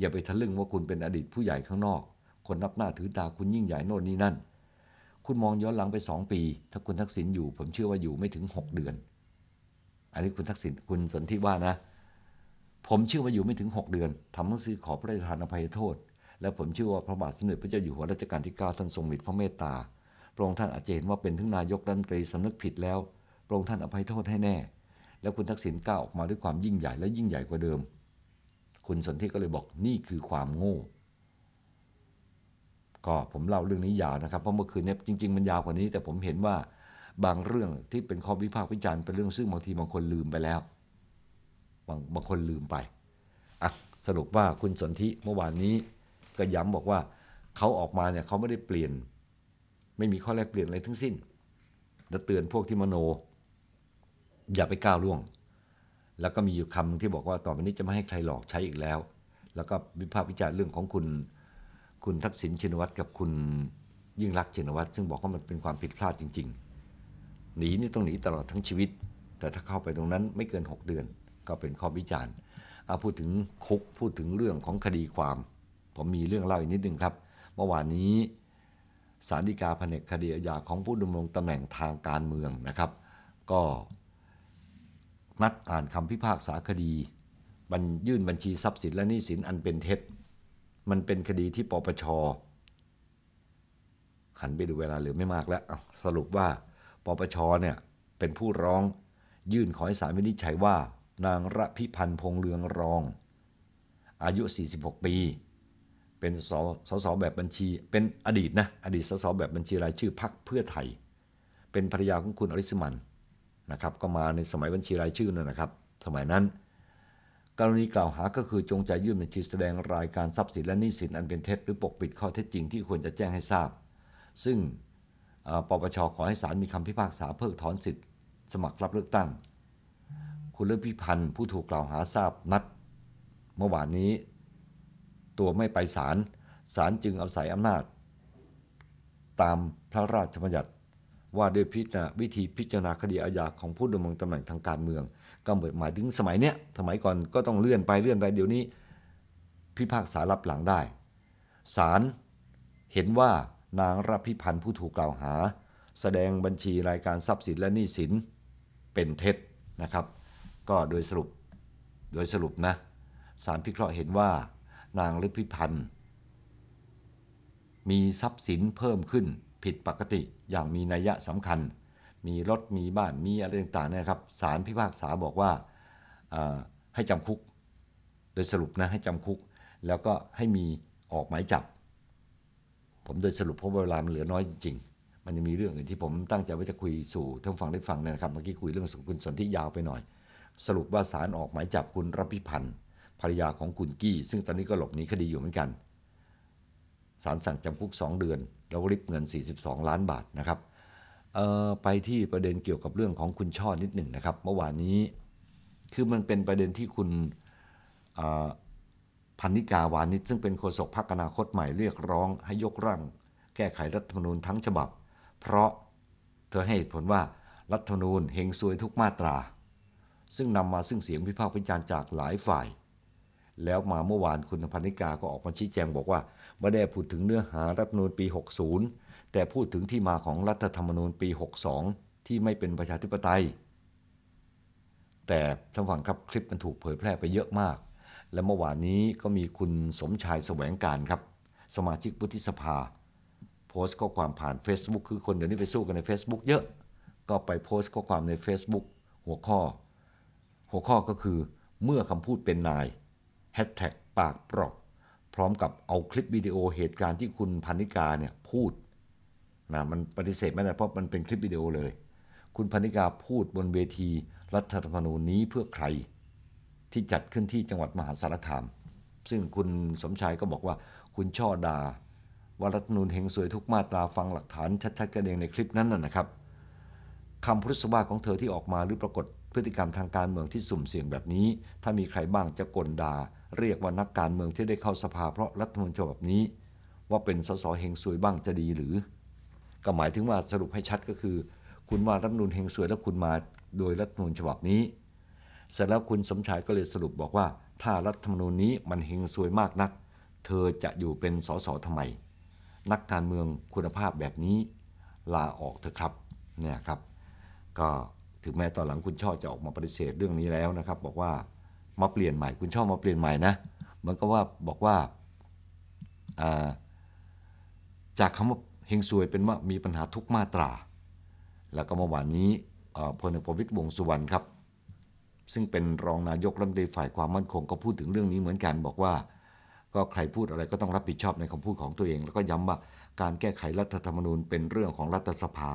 อย่าไปทะลึ่งว่าคุณเป็นอดีตผู้ใหญ่ข้างนอก คนนับหน้าถือตาคุณยิ่งใหญ่โน่นนี่นั่น คุณมองย้อนหลังไปสองปี ถ้าคุณทักษิณอยู่ ผมเชื่อว่าอยู่ไม่ถึง6เดือน อันนี้คุณทักษิณคุณสนที่ว่านะ ผมเชื่อว่าอยู่ไม่ถึง 6 เดือนทำหนังสือขอพระราชทานอภัยโทษ และผมเชื่อว่าพระบาทสมเด็จพระเจ้าอยู่หัวรัชกาลที่9ท่านทรงมีพระเมตตาพระองค์ท่านอาจจะเห็นว่าเป็นทั้งนายกรัฐมนตรีสำนึกผิดแล้วพระองค์ท่านอภัยโทษให้แน่แล้วคุณทักษิณก้าวออกมาด้วยความยิ่งใหญ่และยิ่งใหญ่กว่าเดิม คุณสนธิก็เลยบอกนี่คือความโง่ ก็ผมเล่าเรื่องนี้ยาวนะครับ เพราะเมื่อคืนนี้จริงๆมันยาวกว่านี้ แต่ผมเห็นว่า บางเรื่องที่เป็นข้อวิพากษ์วิจารณ์เป็นเรื่องซึ่งบางทีบางคนลืมไปแล้ว บางบางคนลืมไปอ่ะสรุปว่าคุณสนธิเมื่อวานนี้ ก็ย้ำบอกว่าเขาออกมาเนี่ยเขาไม่ได้เปลี่ยน ไม่มีข้อแลกเปลี่ยนอะไรทั้งสิ้นและเตือนพวกที่มโนอย่าไปก้าวล่วง แล้วก็มีอยู่คำที่บอกว่าต่อไปนี้จะไม่ให้ใครหลอกใช้อีกแล้ว แล้วก็วิพากษ์วิจารณ์เรื่องของคุณ คุณทักษิณชินวัตรกับคุณยิ่งรักชินวัตรซึ่งบอกว่ามันเป็นความผิดพลาดจริงๆหนีนี่ต้องหนีตลอดทั้งชีวิต แต่ถ้าเข้าไปตรงนั้นไม่เกิน 6 เดือน ก็เป็นข้อวิจารณ์เอาพูดถึงคุกพูดถึงเรื่องของคดีความ ผมมีเรื่องเล่าอีกนิดนึงครับ เมื่อวานนี้สารดีกาแผนกคดีอาญาของผู้ดำรงตำแหน่งทางการเมืองนะครับ ก็นัดอ่านคำพิพากษาคดีบัญยื่นบัญชีทรัพย์สินและหนี้สินอันเป็นเท็จ มันเป็นคดีที่ปปชหันไปดูเวลาเหลือไม่มากแล้ว สรุปว่าปปชเนี่ยเป็นผู้ร้องยื่นขอให้ศาลวินิจฉัยว่านางระพิพันธ์พงเลืองรอง อายุ 46 ปี เป็นสสสแบบบัญชี เป็นอดีตนะอดีตสส แบบบัญชีรายชื่อพรรคเพื่อไทย เป็นภรรยาของคุณอริสมันนะครับก็มาในสมัยบัญชีรายชื่อนั่นนะครับ สมัยนั้น กรณีกล่าวหาก็คือ จงใจยื่นบัญชีแสดงรายการทรัพย์สิน และหนี้สินอันเป็นเท็จหรือปกปิดข้อเท็จจริงที่ควรจะแจ้งให้ทราบ ซึ่งปปชขอให้ศาลมีคำพิพากษาเพิกถอนสิทธิ์ สมัครรับเลือกตั้ง คุณเลิศพิพันธ์ผู้ถูกกล่าวหาทราบนัดเมื่อวานนี้ตัวไม่ไปศาลศาลจึงอาศัยอำนาจ ตามพระราชบัญญัติว่าด้วยพิจารณาวิธีพิจารณาคดีอาญาของผู้ดำรงตำแหน่งทางการเมือง ก็หมายถึงสมัยเนี้ยสมัยก่อนก็ต้องเลื่อนไปเลื่อนไปเดี๋ยวนี้ พิพากษารับหลังได้ศาลเห็นว่านางรับพิพันธ์ผู้ถูกกล่าวหา แสดงบัญชีรายการทรัพย์สินและหนี้สินเป็นเท็จนะครับ ก็โดยสรุปโดยสรุปนะศาลพิเคราะห์เห็นว่า นางรับพิพันธ์ มีทรัพย์สินเพิ่มขึ้นผิดปกติอย่างมีนัยยะสำคัญ มีรถมีบ้านมีอะไรต่างๆนะครับศาลพิพากษาบอกว่าให้จำคุก โดยสรุปนะให้จำคุก แล้วก็ให้มีออกหมายจับ ผมโดยสรุปเพราะเวลา มันเหลือน้อยจริงๆ มันยังมีเรื่องอื่นที่ผมตั้งใจว่าจะคุยสู่ท่านฟังได้ฟังนะครับ เมื่อกี้คุยเรื่องสคุณสนที่ยาวไปหน่อย สรุปว่าศาลออกหมายจับ คุณรพิพันธ์ภรรยาของคุณกี้ ซึ่งตอนนี้ก็หลบหนีคดีอยู่เหมือนกันศาลสั่งจำคุก 2 เดือนแลริบเงิน 42 ล้านบาทนะครับไปที่ประเด็นเกี่ยวกับเรื่องของคุณช่อนิดหนึ่งนะครับ เมื่อวานนี้ คือมันเป็นประเด็นที่คุณพันนิกาวานิชซึ่งเป็นโฆษกพรรคอนาคตใหม่เรียกร้องให้ยกร่างแก้ไขรัฐธรรมนูญทั้งฉบับ เพราะเธอให้เหตุผลว่ารัฐธรรมนูญเฮงซวยทุกมาตรา ซึ่งนำมาซึ่งเสียงวิพากษ์วิจารณ์จากหลายฝ่าย แล้วมาเมื่อวานคุณพันนิกาก็ออกมาชี้แจงบอกว่าไม่ได้พูดถึงเนื้อหารัฐมนูญปี 60 แต่พูดถึงที่มาของรัฐธรรมนูญปี 62 ที่ไม่เป็นประชาธิปไตย แต่ท่านฟังครับคลิปมันถูกเผยแพร่ไปเยอะมาก และเมื่อวานนี้ก็มีคุณสมชายแสวงการครับ สมาชิกวุฒิสภา โพสต์ข้อความผ่าน Facebook คือคนเดี๋ยวนี้ไปสู้กันใน Facebook เยอะ ก็ไปโพสต์ข้อความใน Facebook หัวข้อ หัวข้อก็คือเมื่อคำพูดเป็นนายแฮชแท็กปากปรอกพร้อมกับเอาคลิปวิดีโอเหตุการณ์ที่คุณพันนิกาเนี่ยพูดนะมันปฏิเสธไม่ได้เพราะมันเป็นคลิปวิดีโอเลย คุณพันนิกาพูดบนเวทีรัฐธรรมนูญนี้เพื่อใคร ที่จัดขึ้นที่จังหวัดมหาสารคาม ซึ่งคุณสมชายก็บอกว่าคุณช่อดา ว่ารัฐนูลเฮงสวยทุกมาตราฟังหลักฐาน ชัดๆกันเองในคลิปนั้นน่ะนะครับคำพุทธสวาของเธอที่ออกมาหรือปรากฏพฤติกรรมทางการเมืองที่สุ่มเสี่ยงแบบนี้ ถ้ามีใครบ้างจะกลดา่าเรียกว่านักการเมืองที่ได้เข้าสภาเพราะรัฐมนตรีฉบับนี้ ว่าเป็นสสเฮงสวยบ้างจะดีหรือ ก็หมายถึงว่าสรุปให้ชัดก็คือ คุณมารัฐมนุนเฮงสวยแล้วคุณมาโดยรัฐมนรีฉบับนี้เสร็จแล้วคุณสมชายก็เลยสรุปบอกว่า ถ้ารัฐมนูญนี้มันเฮงสวยมากนัก เธอจะอยู่เป็นสสทำไม นักการเมืองคุณภาพแบบนี้ลาออกเถอะครับเนี่ยครับ ก็ถึงแม้ตอนหลังคุณช่อจะออกมาปฏิเสธเรื่องนี้แล้วนะครับบอกว่ามาเปลี่ยนใหม่คุณชอบมาเปลี่ยนใหม่นะมันก็ว่าบอกว่าาจากคำว่าเฮงซวยเป็นว่ามีปัญหาทุกมาตรา แล้วก็เมื่อวานนี้พลเอกประวิตรวงสุวรรณครับ ซึ่งเป็นรองนายกรัฐมนตรีฝ่ายความมั่นคงก็พูดถึงเรื่องนี้เหมือนกันบอกว่าก็ใครพูดอะไรก็ต้องรับผิดชอบในคำพูดของตัวเอง แล้วก็ย้ำว่าการแก้ไขรัฐธรรมนูญเป็นเรื่องของรัฐสภา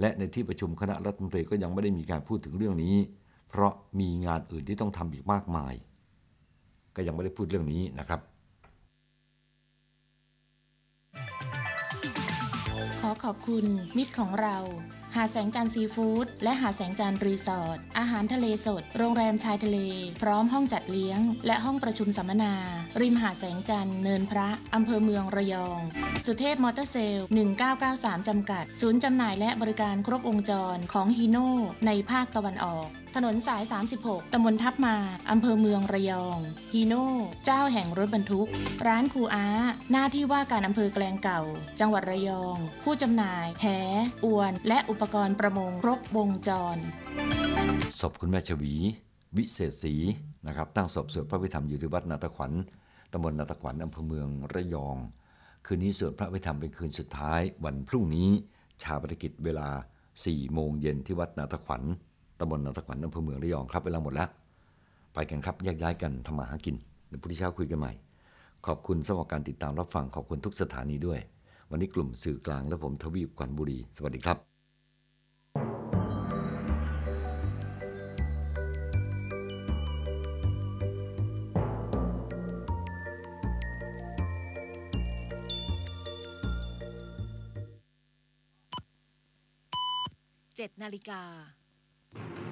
และในที่ประชุมคณะรัฐมนตรีก็ยังไม่ได้มีการพูดถึงเรื่องนี้เพราะมีงานอื่นที่ต้องทำอีกมากมาย ก็ยังไม่ได้พูดเรื่องนี้นะครับ ขอขอบคุณ มิตรของเรา หาแสงจันทร์ซีฟู้ดและหาแสงจันทร์รีสอร์ทอาหารทะเลสด โรงแรมชายทะเลพร้อมห้องจัดเลี้ยง และห้องประชุมสัมมนา ริมหาแสงจันทร์เนินพระอำเภอเมืองระยอง สุเทพมอเตอร์เซลล์ 1993 จำกัด ศูนย์จำหน่ายและบริการครบวงจรของฮีโน่ในภาคตะวันออกถนนสาย 36ตำบลทับมาอำเภอเมืองระยอง ฮีโน่ เจ้าแห่งรถบรรทุก ร้านครูอาหน้าที่ว่าการอำเภอแกลงเก่า จังหวัดระยอง ผู้จำหน่าย แหอวน และอุปกรณ์ประมงครบวงจร ศพคุณแม่ชวี วิเศษศรีนะครับ ตั้งศพสวดพระพิธรรมอยู่ที่วัดนาตะขวัญตำบลนาตะขวัญอำเภอเมืองระยอง คืนนี้สวดพระพิธรรมเป็นคืนสุดท้าย วันพรุ่งนี้ ชาปนกิจเวลา4โมงเย็นที่วัดนาตะขวัญตำบลนาตะขวัญอำเภอเมืองระยองครับเวลาหมดแล้ว ไปกันครับแยกย้ายกันทำมาหากินเดี๋ยวพรุ่งเช้าคุยกันใหม่ ขอบคุณสำหรับการติดตามรับฟังขอบคุณทุกสถานีด้วย วันนี้กลุ่ม สื่อกลางและผมทวีปขวัญบุรีสวัสดีครับเจ็ดนาฬิกา Thank you